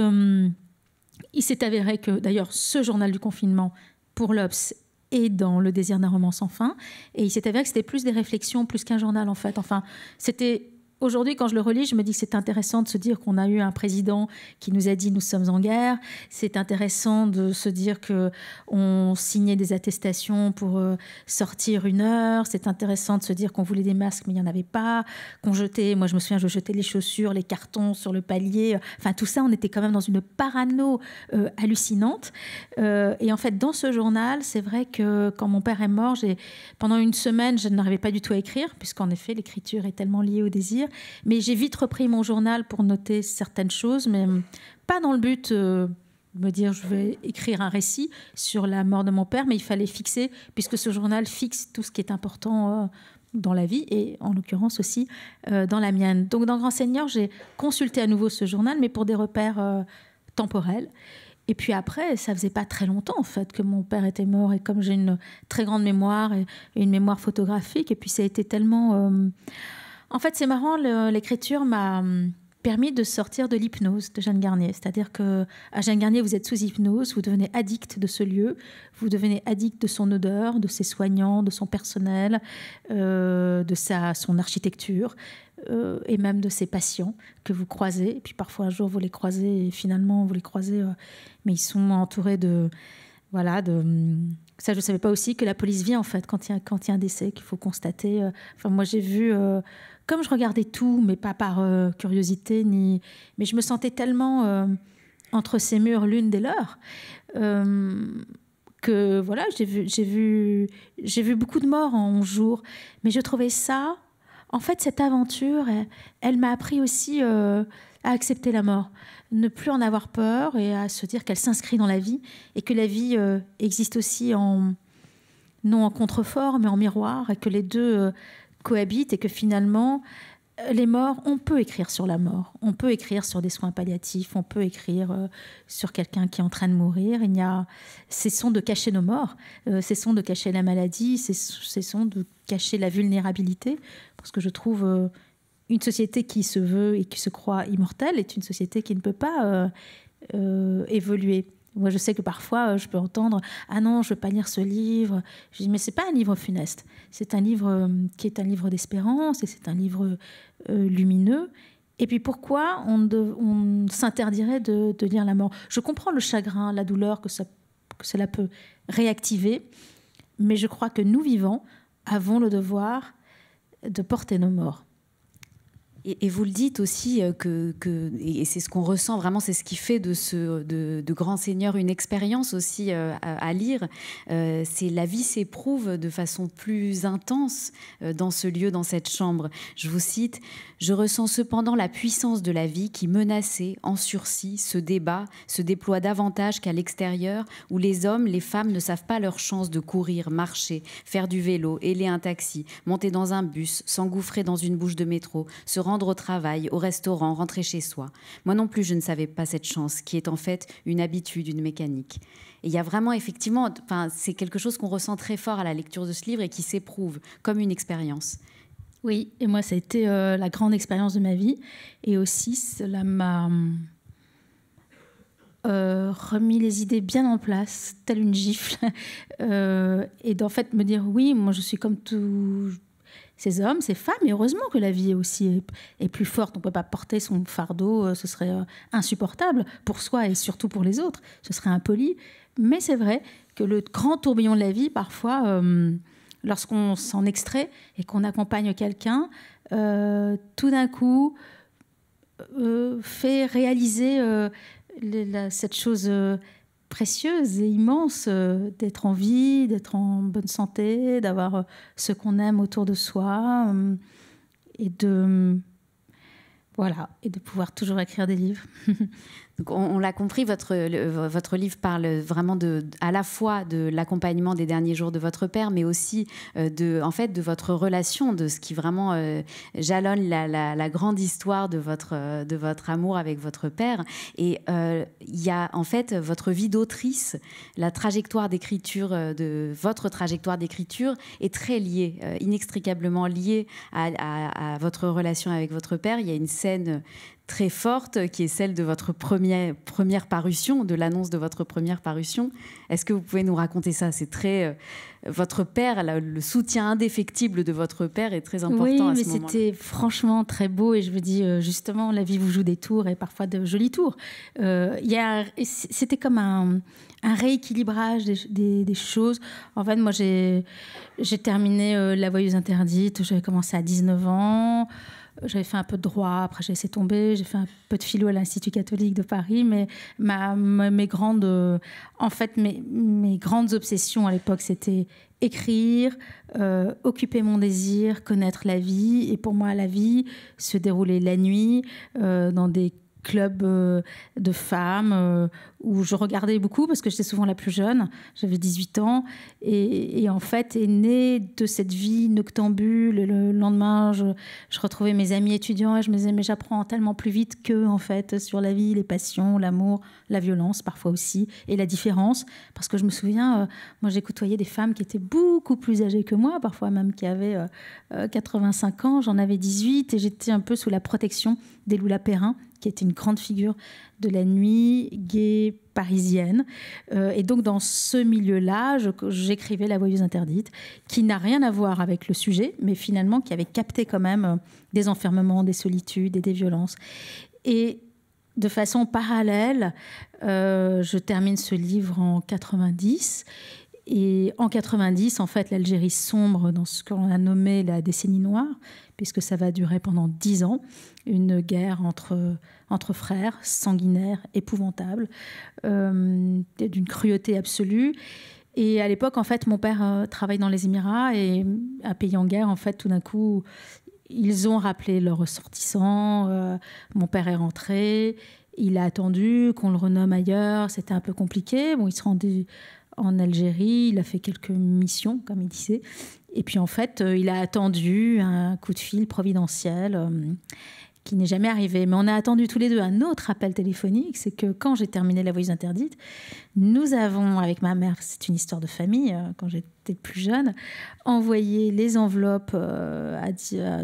Il s'est avéré que d'ailleurs ce journal du confinement pour l'Obs est dans Le désir d'un roman sans fin. Et il s'est avéré que c'était plus des réflexions, plus qu'un journal en fait. Enfin, c'était aujourd'hui, quand je le relis, je me dis que c'est intéressant de se dire qu'on a eu un président qui nous a dit nous sommes en guerre. C'est intéressant de se dire que on signait des attestations pour euh, sortir une heure. C'est intéressant de se dire qu'on voulait des masques, mais il n'y en avait pas. Qu'on jetait, moi je me souviens, je jetais les chaussures, les cartons sur le palier. Enfin, tout ça, on était quand même dans une parano euh, hallucinante. Euh, et en fait, dans ce journal, c'est vrai que quand mon père est mort, pendant une semaine, je n'arrivais pas du tout à écrire, puisqu'en effet, l'écriture est tellement liée au désir. Mais j'ai vite repris mon journal pour noter certaines choses, mais pas dans le but euh, de me dire je vais écrire un récit sur la mort de mon père, mais il fallait fixer, puisque ce journal fixe tout ce qui est important. Euh, dans la vie et en l'occurrence aussi euh, dans la mienne. Donc dans Grand Seigneur, j'ai consulté à nouveau ce journal, mais pour des repères temporels. Et puis après, ça faisait pas très longtemps en fait que mon père était mort. Et comme j'ai une très grande mémoire et une mémoire photographique, et puis ça a été tellement en fait, c'est marrant, l'écriture m'a hum, permis de sortir de l'hypnose de Jeanne Garnier. C'est-à-dire que à Jeanne Garnier, vous êtes sous hypnose, vous devenez addict de ce lieu, vous devenez addict de son odeur, de ses soignants, de son personnel, euh, de sa, son architecture euh, et même de ses patients que vous croisez. Et puis parfois un jour vous les croisez et finalement vous les croisez, euh, mais ils sont entourés de voilà de hum, ça, je ne savais pas aussi que la police vient, en fait, quand il y, a un décès, qu'il faut constater. Euh. Enfin, moi, j'ai vu, euh, comme je regardais tout, mais pas par euh, curiosité, ni... mais je me sentais tellement entre ces murs l'une des leurs. que voilà, j'ai vu, j'ai vu, vu beaucoup de morts en 11 jours, mais je trouvais ça, en fait, cette aventure, elle m'a appris aussi à accepter la mort, ne plus en avoir peur et à se dire qu'elle s'inscrit dans la vie et que la vie euh, existe aussi en non en contrefort mais en miroir et que les deux euh, cohabitent et que finalement euh, les morts, on peut écrire sur la mort, on peut écrire sur des soins palliatifs, on peut écrire sur quelqu'un qui est en train de mourir. Il y a cessons de cacher nos morts, cessons de cacher la maladie, cessons de cacher la vulnérabilité, parce que je trouve une société qui se veut et qui se croit immortelle est une société qui ne peut pas euh, euh, évoluer. Moi, je sais que parfois, euh, je peux entendre Ah non, je ne veux pas lire ce livre. Je dis Mais ce n'est pas un livre funeste. C'est un livre qui est un livre d'espérance et c'est un livre lumineux. Et puis pourquoi on, on s'interdirait de, lire la mort Je comprends le chagrin, la douleur que, ça, que cela peut réactiver, mais je crois que nous vivants avons le devoir de porter nos morts. Et, vous le dites aussi euh, que, et c'est ce qu'on ressent vraiment, c'est ce qui fait de ce de, grand seigneur une expérience aussi euh, à, lire. Euh, c'est la vie s'éprouve de façon plus intense dans ce lieu, dans cette chambre. Je vous cite Je ressens cependant la puissance de la vie qui menaçait, en sursis, ce débat, se déploie davantage qu'à l'extérieur où les hommes, les femmes ne savent pas leur chance de courir, marcher, faire du vélo, héler un taxi, monter dans un bus, s'engouffrer dans une bouche de métro, se rendre au travail, au restaurant, rentrer chez soi. Moi non plus, je ne savais pas cette chance, qui est en fait une habitude, une mécanique. Et il y a vraiment, effectivement, enfin, c'est quelque chose qu'on ressent très fort à la lecture de ce livre et qui s'éprouve comme une expérience. Oui, et moi, ça a été euh, la grande expérience de ma vie. Et aussi, cela m'a euh, remis les idées bien en place, telle une gifle. Euh, et d'en fait me dire, oui, moi, je suis comme tout, ces hommes, ces femmes. Et heureusement que la vie est aussi est, plus forte. On ne peut pas porter son fardeau, euh, ce serait euh, insupportable pour soi et surtout pour les autres. Ce serait impoli. Mais c'est vrai que le grand tourbillon de la vie, parfois, euh, lorsqu'on s'en extrait et qu'on accompagne quelqu'un, tout d'un coup, fait réaliser cette chose précieuse et immense euh, d'être en vie, d'être en bonne santé, d'avoir euh, ce qu'on aime autour de soi euh, et de voilà et de pouvoir toujours écrire des livres. on, l'a compris, votre, livre parle vraiment à la fois de l'accompagnement des derniers jours de votre père, mais aussi euh, de, en fait, de votre relation, de ce qui vraiment euh, jalonne la, grande histoire euh, de votre, amour avec votre père. Et il y a en fait votre vie d'autrice, la trajectoire d'écriture, de votre trajectoire d'écriture est très liée, inextricablement liée à votre relation avec votre père. Il y a une scène très forte, qui est celle de votre première, première parution, de l'annonce de votre première parution. Est-ce que vous pouvez nous raconter ça C'est très... Euh, votre père, le soutien indéfectible de votre père est très important à mais c'était franchement très beau et je vous dis, euh, justement, la vie vous joue des tours et parfois de jolis tours. Euh, c'était comme un, rééquilibrage des, des, choses. En fait, moi, j'ai terminé euh, La Voyeuse Interdite, j'avais commencé à 19 ans. J'avais fait un peu de droit, après j'ai laissé tomber, j'ai fait un peu de philo à l'Institut catholique de Paris, mais ma, mes grandes, euh, en fait, mes, mes grandes obsessions à l'époque, c'était écrire, euh, occuper mon désir, connaître la vie. Et pour moi, la vie se déroulait la nuit euh, dans des club euh, de femmes euh, où je regardais beaucoup parce que j'étais souvent la plus jeune, j'avais 18 ans, et, en fait est née de cette vie noctambule. Le lendemain, je, je retrouvais mes amis étudiants et je me disais, mais j'apprends tellement plus vite que en fait, sur la vie, les passions, l'amour, la violence parfois aussi, et la différence. Parce que je me souviens, euh, moi j'ai côtoyé des femmes qui étaient beaucoup plus âgées que moi, parfois même qui avaient 85 ans, j'en avais 18, et j'étais un peu sous la protection des Lula Perrin qui était une grande figure de la nuit gay parisienne. Euh, et donc dans ce milieu-là, j'écrivais La Voyeuse interdite, qui n'a rien à voir avec le sujet, mais finalement qui avait capté quand même euh, des enfermements, des solitudes et des violences. Et de façon parallèle, euh, je termine ce livre en 90. Et en 90, en fait, l'Algérie sombre dans ce qu'on a nommé la décennie noire, puisque ça va durer pendant dix ans, une guerre entre, entre frères, sanguinaire, épouvantable, euh, d'une cruauté absolue. Et à l'époque, en fait, mon père euh, travaille dans les Émirats et un pays en guerre, en fait, tout d'un coup, ils ont rappelé leurs ressortissants. Euh, mon père est rentré. Il a attendu qu'on le renomme ailleurs. C'était un peu compliqué. Bon, il se rendait en Algérie, il a fait quelques missions, comme il disait. Et puis en fait, euh, il a attendu un coup de fil providentiel euh, qui n'est jamais arrivé. Mais on a attendu tous les deux un autre appel téléphonique. C'est que quand j'ai terminé La Voyage interdite, nous avons, avec ma mère, c'est une histoire de famille, euh, quand j'étais plus jeune, envoyé les enveloppes à,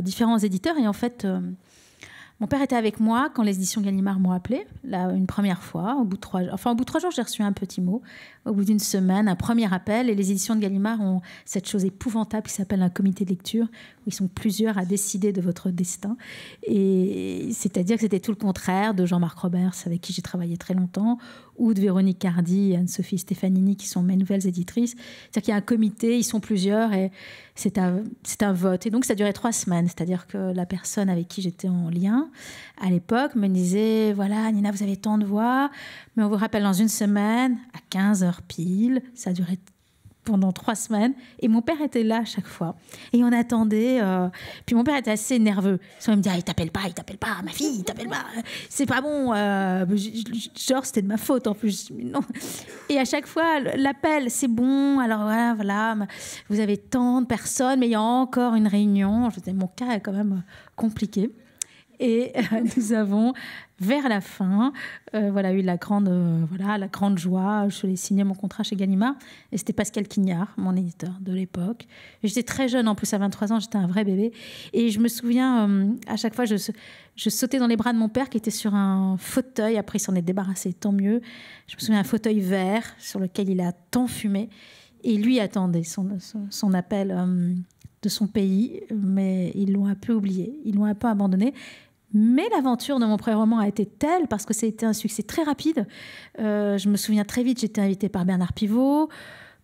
différents éditeurs. Et en fait, mon père était avec moi quand les éditions Gallimard m'ont appelé, là, une première fois. Au bout de trois, enfin, au bout de trois jours, j'ai reçu un petit mot. Au bout d'une semaine, un premier appel. Et les éditions de Gallimard ont cette chose épouvantable qui s'appelle un comité de lecture ils sont plusieurs à décider de votre destin. Et c'est-à-dire que c'était tout le contraire de Jean-Marc Roberts, avec qui j'ai travaillé très longtemps, ou de Véronique Cardi Anne-Sophie Stefanini, qui sont mes nouvelles éditrices. C'est-à-dire qu'il y a un comité, ils sont plusieurs, et c'est un, c'est un vote. Et donc, ça durait trois semaines. C'est-à-dire que la personne avec qui j'étais en lien à l'époque me disait Voilà, Nina, vous avez tant de voix, mais on vous rappelle dans une semaine, à 15 heures pile. Ça durait pendant trois semaines. Et mon père était là à chaque fois. Et on attendait. Euh, puis mon père était assez nerveux. Soit il me dit ah, il t'appelle pas, il t'appelle pas, ma fille, il t'appelle pas. C'est pas bon. Euh, genre, c'était de ma faute en plus. Non. Et à chaque fois, l'appel, c'est bon. Alors voilà, voilà, vous avez tant de personnes, mais il y a encore une réunion. Je disais, mon cas est quand même compliqué. Et euh, nous avons, vers la fin, euh, voilà, eu la grande, euh, voilà, la grande joie. Je suis signer mon contrat chez Gallimard. Et c'était Pascal Quignard, mon éditeur de l'époque. J'étais très jeune, en plus, à 23 ans, j'étais un vrai bébé. Et je me souviens, à chaque fois, je, sautais dans les bras de mon père qui était sur un fauteuil. Après, il s'en est débarrassé, tant mieux. Je me souviens, un fauteuil vert sur lequel il a tant fumé. Et lui attendait son, son appel de son pays, mais ils l'ont un peu oublié, ils l'ont un peu abandonné. Mais l'aventure de mon premier roman a été telle parce que ça a été un succès très rapide. Euh, je me souviens très vite, j'étais invitée par Bernard Pivot.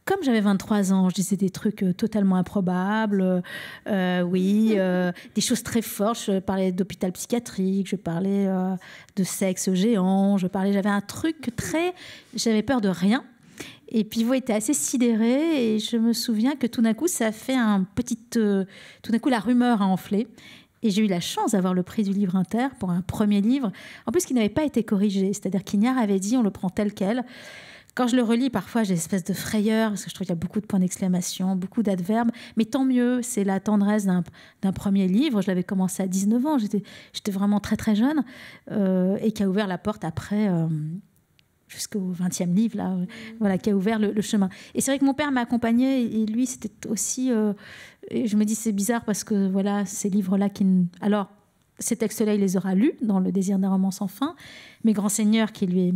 Comme j'avais 23 ans, je disais des trucs euh, totalement improbables, euh, oui, des choses très fortes. Je parlais d'hôpital psychiatrique, je parlais de sexe géant, je parlais, j'avais un truc très, j'avais peur de rien. Et Pivot était assez sidéré et je me souviens que tout d'un coup, ça a fait un petit, tout d'un coup, la rumeur a enflé et j'ai eu la chance d'avoir le prix du livre inter pour un premier livre, en plus qui n'avait pas été corrigé. C'est-à-dire qu'Ignard avait dit on le prend tel quel. Quand je le relis, parfois j'ai une espèce de frayeur, parce que je trouve qu'il y a beaucoup de points d'exclamation, beaucoup d'adverbes, mais tant mieux, c'est la tendresse d'un premier livre. Je l'avais commencé à 19 ans, j'étais vraiment très très jeune, euh, et qui a ouvert la porte après. Euh, jusqu'au 20e livre, là, euh, mmh. voilà, qui a ouvert le, chemin. Et c'est vrai que mon père m'a accompagné et lui, c'était aussi je me dis, c'est bizarre parce que voilà, ces livres-là qui. Alors, ces textes-là, il les aura lus dans Le désir d'un roman sans fin, mais Grand Seigneur, qui lui est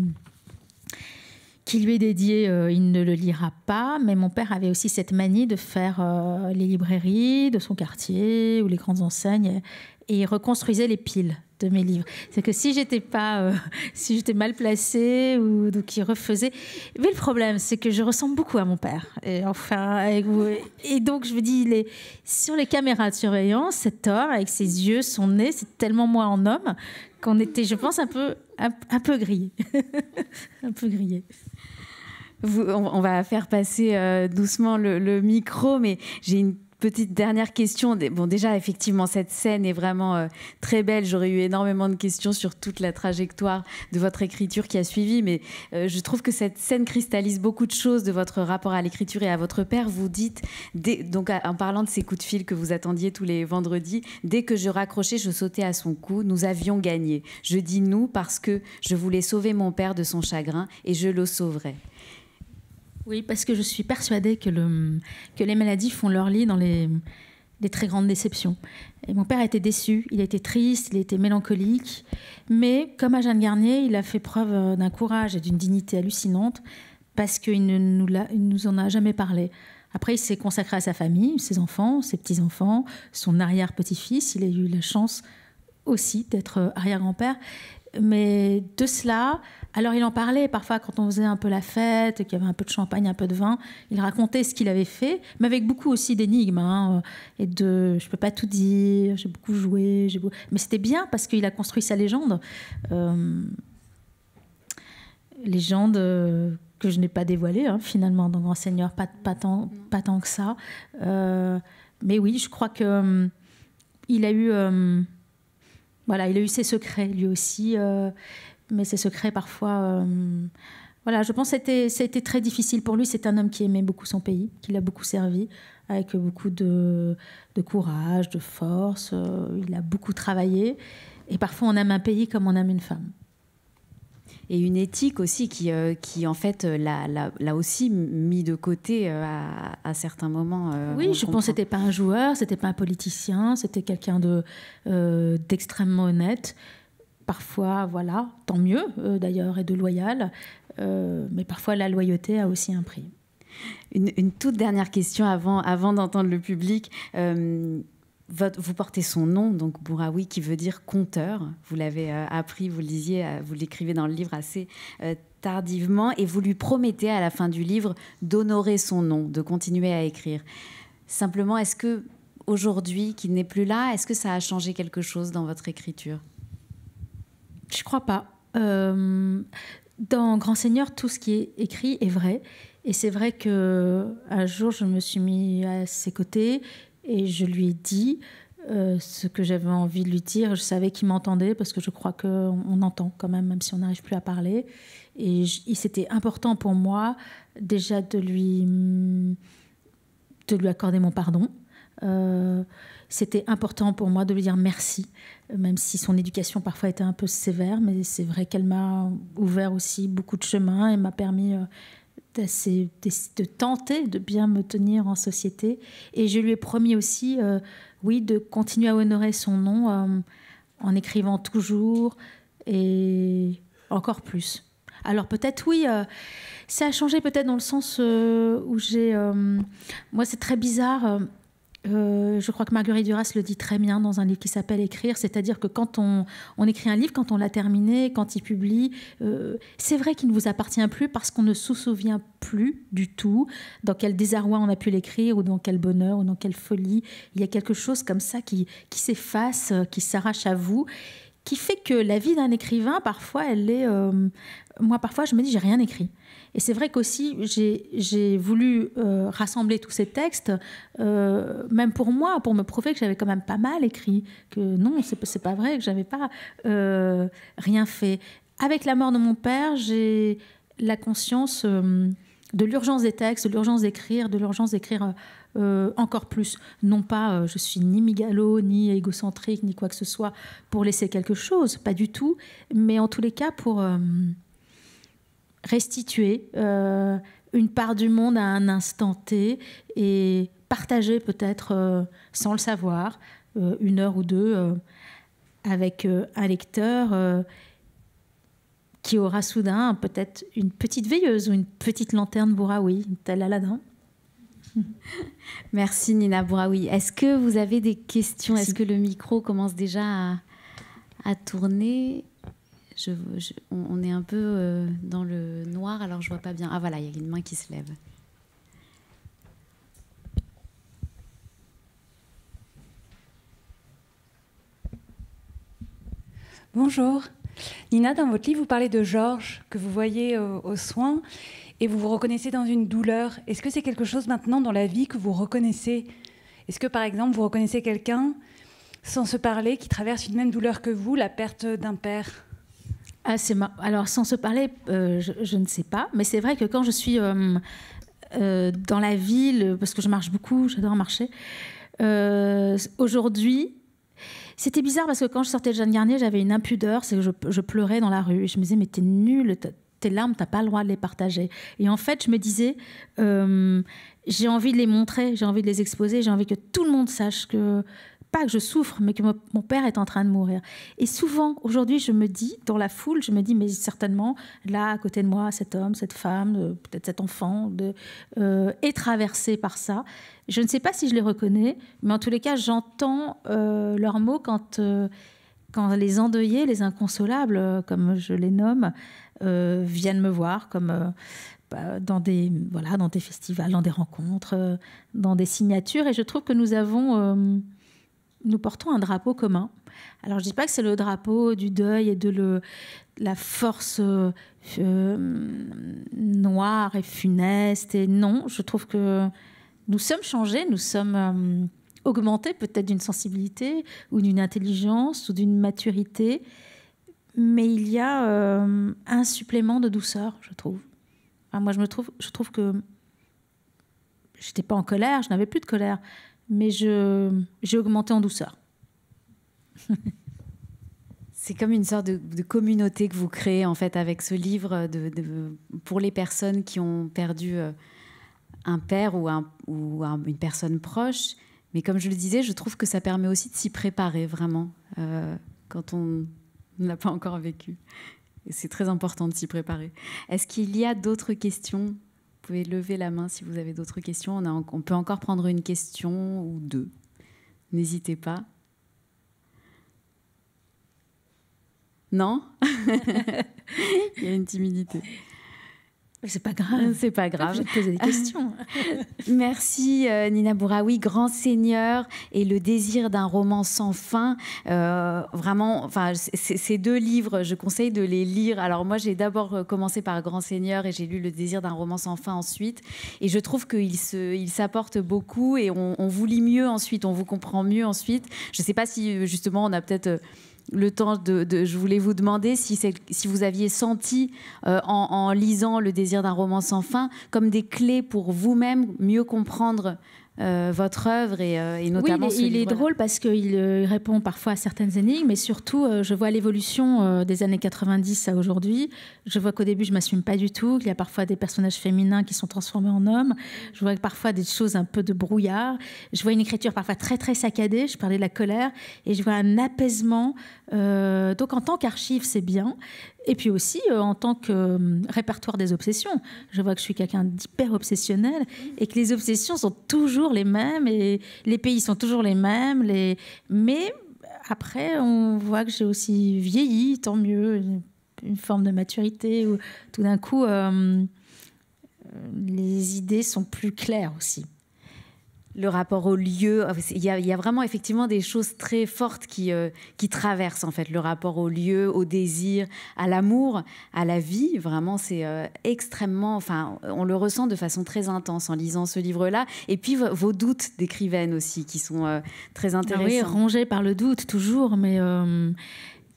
qui lui est dédié, euh, il ne le lira pas. Mais mon père avait aussi cette manie de faire euh, les librairies de son quartier ou les grandes enseignes et reconstruisait les piles de mes livres. C'est que si j'étais pas, euh, si j'étais mal placée ou donc il refaisait. Mais le problème, c'est que je ressemble beaucoup à mon père. Et enfin, et donc je me dis, il sur les caméras de surveillance, cet homme avec ses yeux, son nez, c'est tellement moi en homme qu'on était, je pense, un peu, un, peu grillé, un peu grillé. Vous, on, va faire passer euh, doucement le micro, mais j'ai une petite dernière question. Bon, déjà, effectivement, cette scène est vraiment euh, très belle. J'aurais eu énormément de questions sur toute la trajectoire de votre écriture qui a suivi, mais euh, je trouve que cette scène cristallise beaucoup de choses de votre rapport à l'écriture et à votre père. Vous dites, donc en parlant de ces coups de fil que vous attendiez tous les vendredis, dès que je raccrochais, je sautais à son cou. Nous avions gagné. Je dis nous parce que je voulais sauver mon père de son chagrin et je le sauverai. Oui, parce que je suis persuadée que, les maladies font leur lit dans les, très grandes déceptions. Et mon père était déçu, il était triste, il était mélancolique, mais comme à Jeanne Garnier, il a fait preuve euh, d'un courage et d'une dignité hallucinante parce qu'il ne nous en a jamais parlé. Après, il s'est consacré à sa famille, ses enfants, ses petits-enfants, son arrière-petit-fils. Il a eu la chance aussi d'être euh, arrière-grand-père. Mais de cela, alors il en parlait parfois quand on faisait un peu la fête, qu'il y avait un peu de champagne, un peu de vin. Il racontait ce qu'il avait fait, mais avec beaucoup aussi d'énigmes hein, euh, et de je peux pas tout dire, j'ai beaucoup joué, mais c'était bien parce qu'il a construit sa légende, euh, légende euh, que je n'ai pas dévoilée hein, finalement dans Grand Seigneur, pas, pas, tant, pas tant que ça. Mais oui, je crois que hum, il a eu hum, voilà, il a eu ses secrets lui aussi, euh, mais ses secrets parfois. Euh, voilà, je pense que c'était, été très difficile pour lui. C'est un homme qui aimait beaucoup son pays, qui l'a beaucoup servi, avec beaucoup de courage, de force. Euh, il a beaucoup travaillé. Et parfois, on aime un pays comme on aime une femme et une éthique aussi qui, euh, qui en fait, euh, l'a aussi mis de côté euh, à, certains moments. oui, je pense que c'était pas un joueur, c'était pas un politicien, c'était quelqu'un de d'extrêmement honnête. Parfois, voilà, tant mieux d'ailleurs, et de loyal. mais parfois, la loyauté a aussi un prix. Une, une toute dernière question avant, avant d'entendre le public vous portez son nom, donc Bouraoui, qui veut dire conteur. Vous l'avez euh, appris, vous le euh, vous l'écrivez dans le livre assez euh, tardivement, et vous lui promettez à la fin du livre d'honorer son nom, de continuer à écrire. Simplement, est-ce que aujourd'hui, qu'il n'est plus là, est-ce que ça a changé quelque chose dans votre écriture Je crois pas. dans Grand Seigneur, tout ce qui est écrit est vrai. Et c'est vrai que un jour, je me suis mis à ses côtés et je lui ai dit euh, ce que j'avais envie de lui dire. Je savais qu'il m'entendait parce que je crois qu'on on entend quand même, même si on n'arrive plus à parler. Et c'était important pour moi déjà de lui, de lui accorder mon pardon. Euh, c'était important pour moi de lui dire merci, même si son éducation parfois était un peu sévère, mais c'est vrai qu'elle m'a ouvert aussi beaucoup de chemins et m'a permis euh, c'est de tenter de bien me tenir en société. Et je lui ai promis aussi, euh, oui, de continuer à honorer son nom euh, en écrivant toujours et encore plus. Alors peut-être oui, euh, ça a changé peut-être dans le sens où j'ai... moi c'est très bizarre euh, je crois que Marguerite Duras le dit très bien dans un livre qui s'appelle Écrire, c'est-à-dire que quand on, écrit un livre, quand on l'a terminé, quand il publie, euh, c'est vrai qu'il ne vous appartient plus parce qu'on ne se souvient plus du tout dans quel désarroi on a pu l'écrire ou dans quel bonheur ou dans quelle folie. Il y a quelque chose comme ça qui s'efface, euh, qui s'arrache à vous qui fait que la vie d'un écrivain, parfois, elle est. Euh, moi, parfois, je me dis, j'ai rien écrit. Et c'est vrai qu'aussi, j'ai voulu euh, rassembler tous ces textes, euh, même pour moi, pour me prouver que j'avais quand même pas mal écrit, que non, c'est pas vrai, que j'avais pas rien fait. Avec la mort de mon père, j'ai la conscience de l'urgence des textes, de l'urgence d'écrire, de l'urgence d'écrire euh, encore plus. Non pas euh, je suis ni migalo, ni égocentrique, ni quoi que ce soit pour laisser quelque chose, pas du tout, mais en tous les cas pour euh, restituer une part du monde à un instant T et partager peut-être sans le savoir une heure ou deux avec un lecteur qui aura soudain peut-être une petite veilleuse ou une petite lanterne bourraoui, telle Aladdin, Merci Nina Bouraoui. Est-ce que vous avez des questions Est-ce que le micro commence déjà à, tourner on, est un peu euh, dans le noir, alors je vois pas bien. Ah voilà, il y a une main qui se lève. Bonjour. Nina, dans votre livre, vous parlez de Georges, que vous voyez euh, aux soins, et vous vous reconnaissez dans une douleur. Est-ce que c'est quelque chose maintenant dans la vie que vous reconnaissez Est-ce que par exemple vous reconnaissez quelqu'un sans se parler qui traverse une même douleur que vous, la perte d'un père ah, Alors sans se parler, euh, je, ne sais pas, mais c'est vrai que quand je suis euh, euh, dans la ville, parce que je marche beaucoup, j'adore marcher, aujourd'hui, c'était bizarre parce que quand je sortais de Jeanne Garnier, j'avais une impudeur, c'est que je, je, pleurais dans la rue. je me disais, mais t'es nulle, tes larmes, tu n'as pas le droit de les partager. Et en fait, je me disais, euh, j'ai envie de les montrer, j'ai envie de les exposer, j'ai envie que tout le monde sache que pas que je souffre, mais que mon père est en train de mourir. Et souvent, aujourd'hui, je me dis, dans la foule, je me dis, mais certainement, là, à côté de moi, cet homme, cette femme, euh, peut-être cet enfant, euh, est traversé par ça. Je ne sais pas si je les reconnais, mais en tous les cas, j'entends leurs mots quand quand les endeuillés, les inconsolables, euh, comme je les nomme, euh, viennent me voir, comme euh, bah, dans des voilà, dans des festivals, dans des rencontres, dans des signatures, et je trouve que nous avons, nous portons un drapeau commun. Alors je dis pas que c'est le drapeau du deuil et de le, la force noire et funeste, et non, je trouve que nous sommes changés, nous sommes augmenter peut-être d'une sensibilité ou d'une intelligence ou d'une maturité, mais il y a euh, un supplément de douceur, je trouve. moi, je me trouve, je trouve que j'étais pas en colère, je n'avais plus de colère, mais j'ai augmenté en douceur. C'est comme une sorte de, communauté que vous créez en fait avec ce livre de, pour les personnes qui ont perdu euh, un père ou, une personne proche mais comme je le disais, je trouve que ça permet aussi de s'y préparer vraiment euh, quand on n'a pas encore vécu. c'est très important de s'y préparer. Est-ce qu'il y a d'autres questions Vous pouvez lever la main si vous avez d'autres questions. on peut encore prendre une question ou deux. N'hésitez pas. Non Il y a une timidité. C'est pas grave. C'est pas grave. Je vais te poser des questions. Merci euh, Nina Bouraoui, Grand Seigneur et Le désir d'un roman sans fin. Euh, vraiment, enfin, ces deux livres, je conseille de les lire. Alors moi, j'ai d'abord euh, commencé par Grand Seigneur et j'ai lu Le désir d'un roman sans fin ensuite. Et je trouve qu'il il s'apporte beaucoup et on, on, vous lit mieux ensuite, on vous comprend mieux ensuite. Je ne sais pas si justement on a peut-être le temps de, Je voulais vous demander si, si vous aviez senti, euh, en, lisant Le désir d'un roman sans fin, comme des clés pour vous-même mieux comprendre euh, votre œuvre et, euh, notamment. Oui, il, est, drôle parce qu'il euh, répond parfois à certaines énigmes, et surtout, je vois l'évolution des années 90 à aujourd'hui. Je vois qu'au début, je m'assume pas du tout, qu'il y a parfois des personnages féminins qui sont transformés en hommes. Je vois parfois des choses un peu de brouillard. Je vois une écriture parfois très très saccadée. Je parlais de la colère et je vois un apaisement. donc en tant qu'archive, c'est bien, et puis aussi euh, en tant que euh, répertoire des obsessions. Je vois que je suis quelqu'un d'hyper obsessionnel et que les obsessions sont toujours les mêmes et les pays sont toujours les mêmes. Les... Mais après, on voit que j'ai aussi vieilli, tant mieux, une forme de maturité où tout d'un coup, euh, les idées sont plus claires aussi le rapport au lieu. Ah, il y, a, vraiment effectivement des choses très fortes qui, euh, qui traversent en fait le rapport au lieu, au désir, à l'amour, à la vie. Vraiment, c'est euh, extrêmement. Enfin, on le ressent de façon très intense en lisant ce livre-là. Et puis vos doutes d'écrivaine aussi, qui sont euh, très ah intéressants. oui, rongés par le doute toujours, mais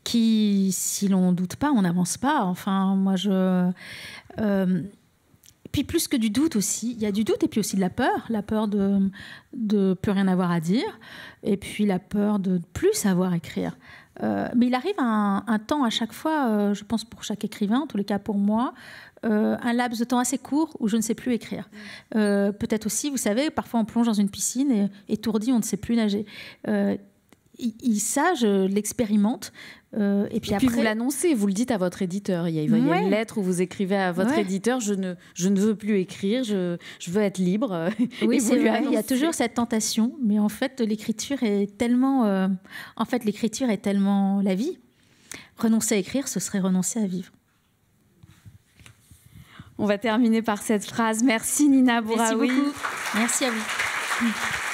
qui, si l'on doute pas, on n'avance pas. Enfin, moi je. Puis plus que du doute aussi, il y a du doute et puis aussi de la peur, la peur de ne plus rien avoir à dire, et puis la peur de plus savoir écrire. Euh, mais il arrive un, temps à chaque fois, euh, je pense pour chaque écrivain, en tous les cas pour moi, euh, un laps de temps assez court où je ne sais plus écrire. Mm. Peut-être aussi, vous savez, parfois on plonge dans une piscine et étourdi, on ne sait plus nager. Il s'age, ça, je l'expérimente. Euh, et puis, puis vous l'annoncez, vous le dites à votre éditeur. Il y a, une lettre où vous écrivez à votre éditeur je ne, je ne veux plus écrire, je, je veux être libre. Oui, Il y a toujours cette tentation, mais en fait, l'écriture est tellement. Euh, en fait, l'écriture est tellement la vie. Renoncer à écrire, ce serait renoncer à vivre. On va terminer par cette phrase. Merci Nina Bouraoui. Merci, beaucoup. Merci à vous.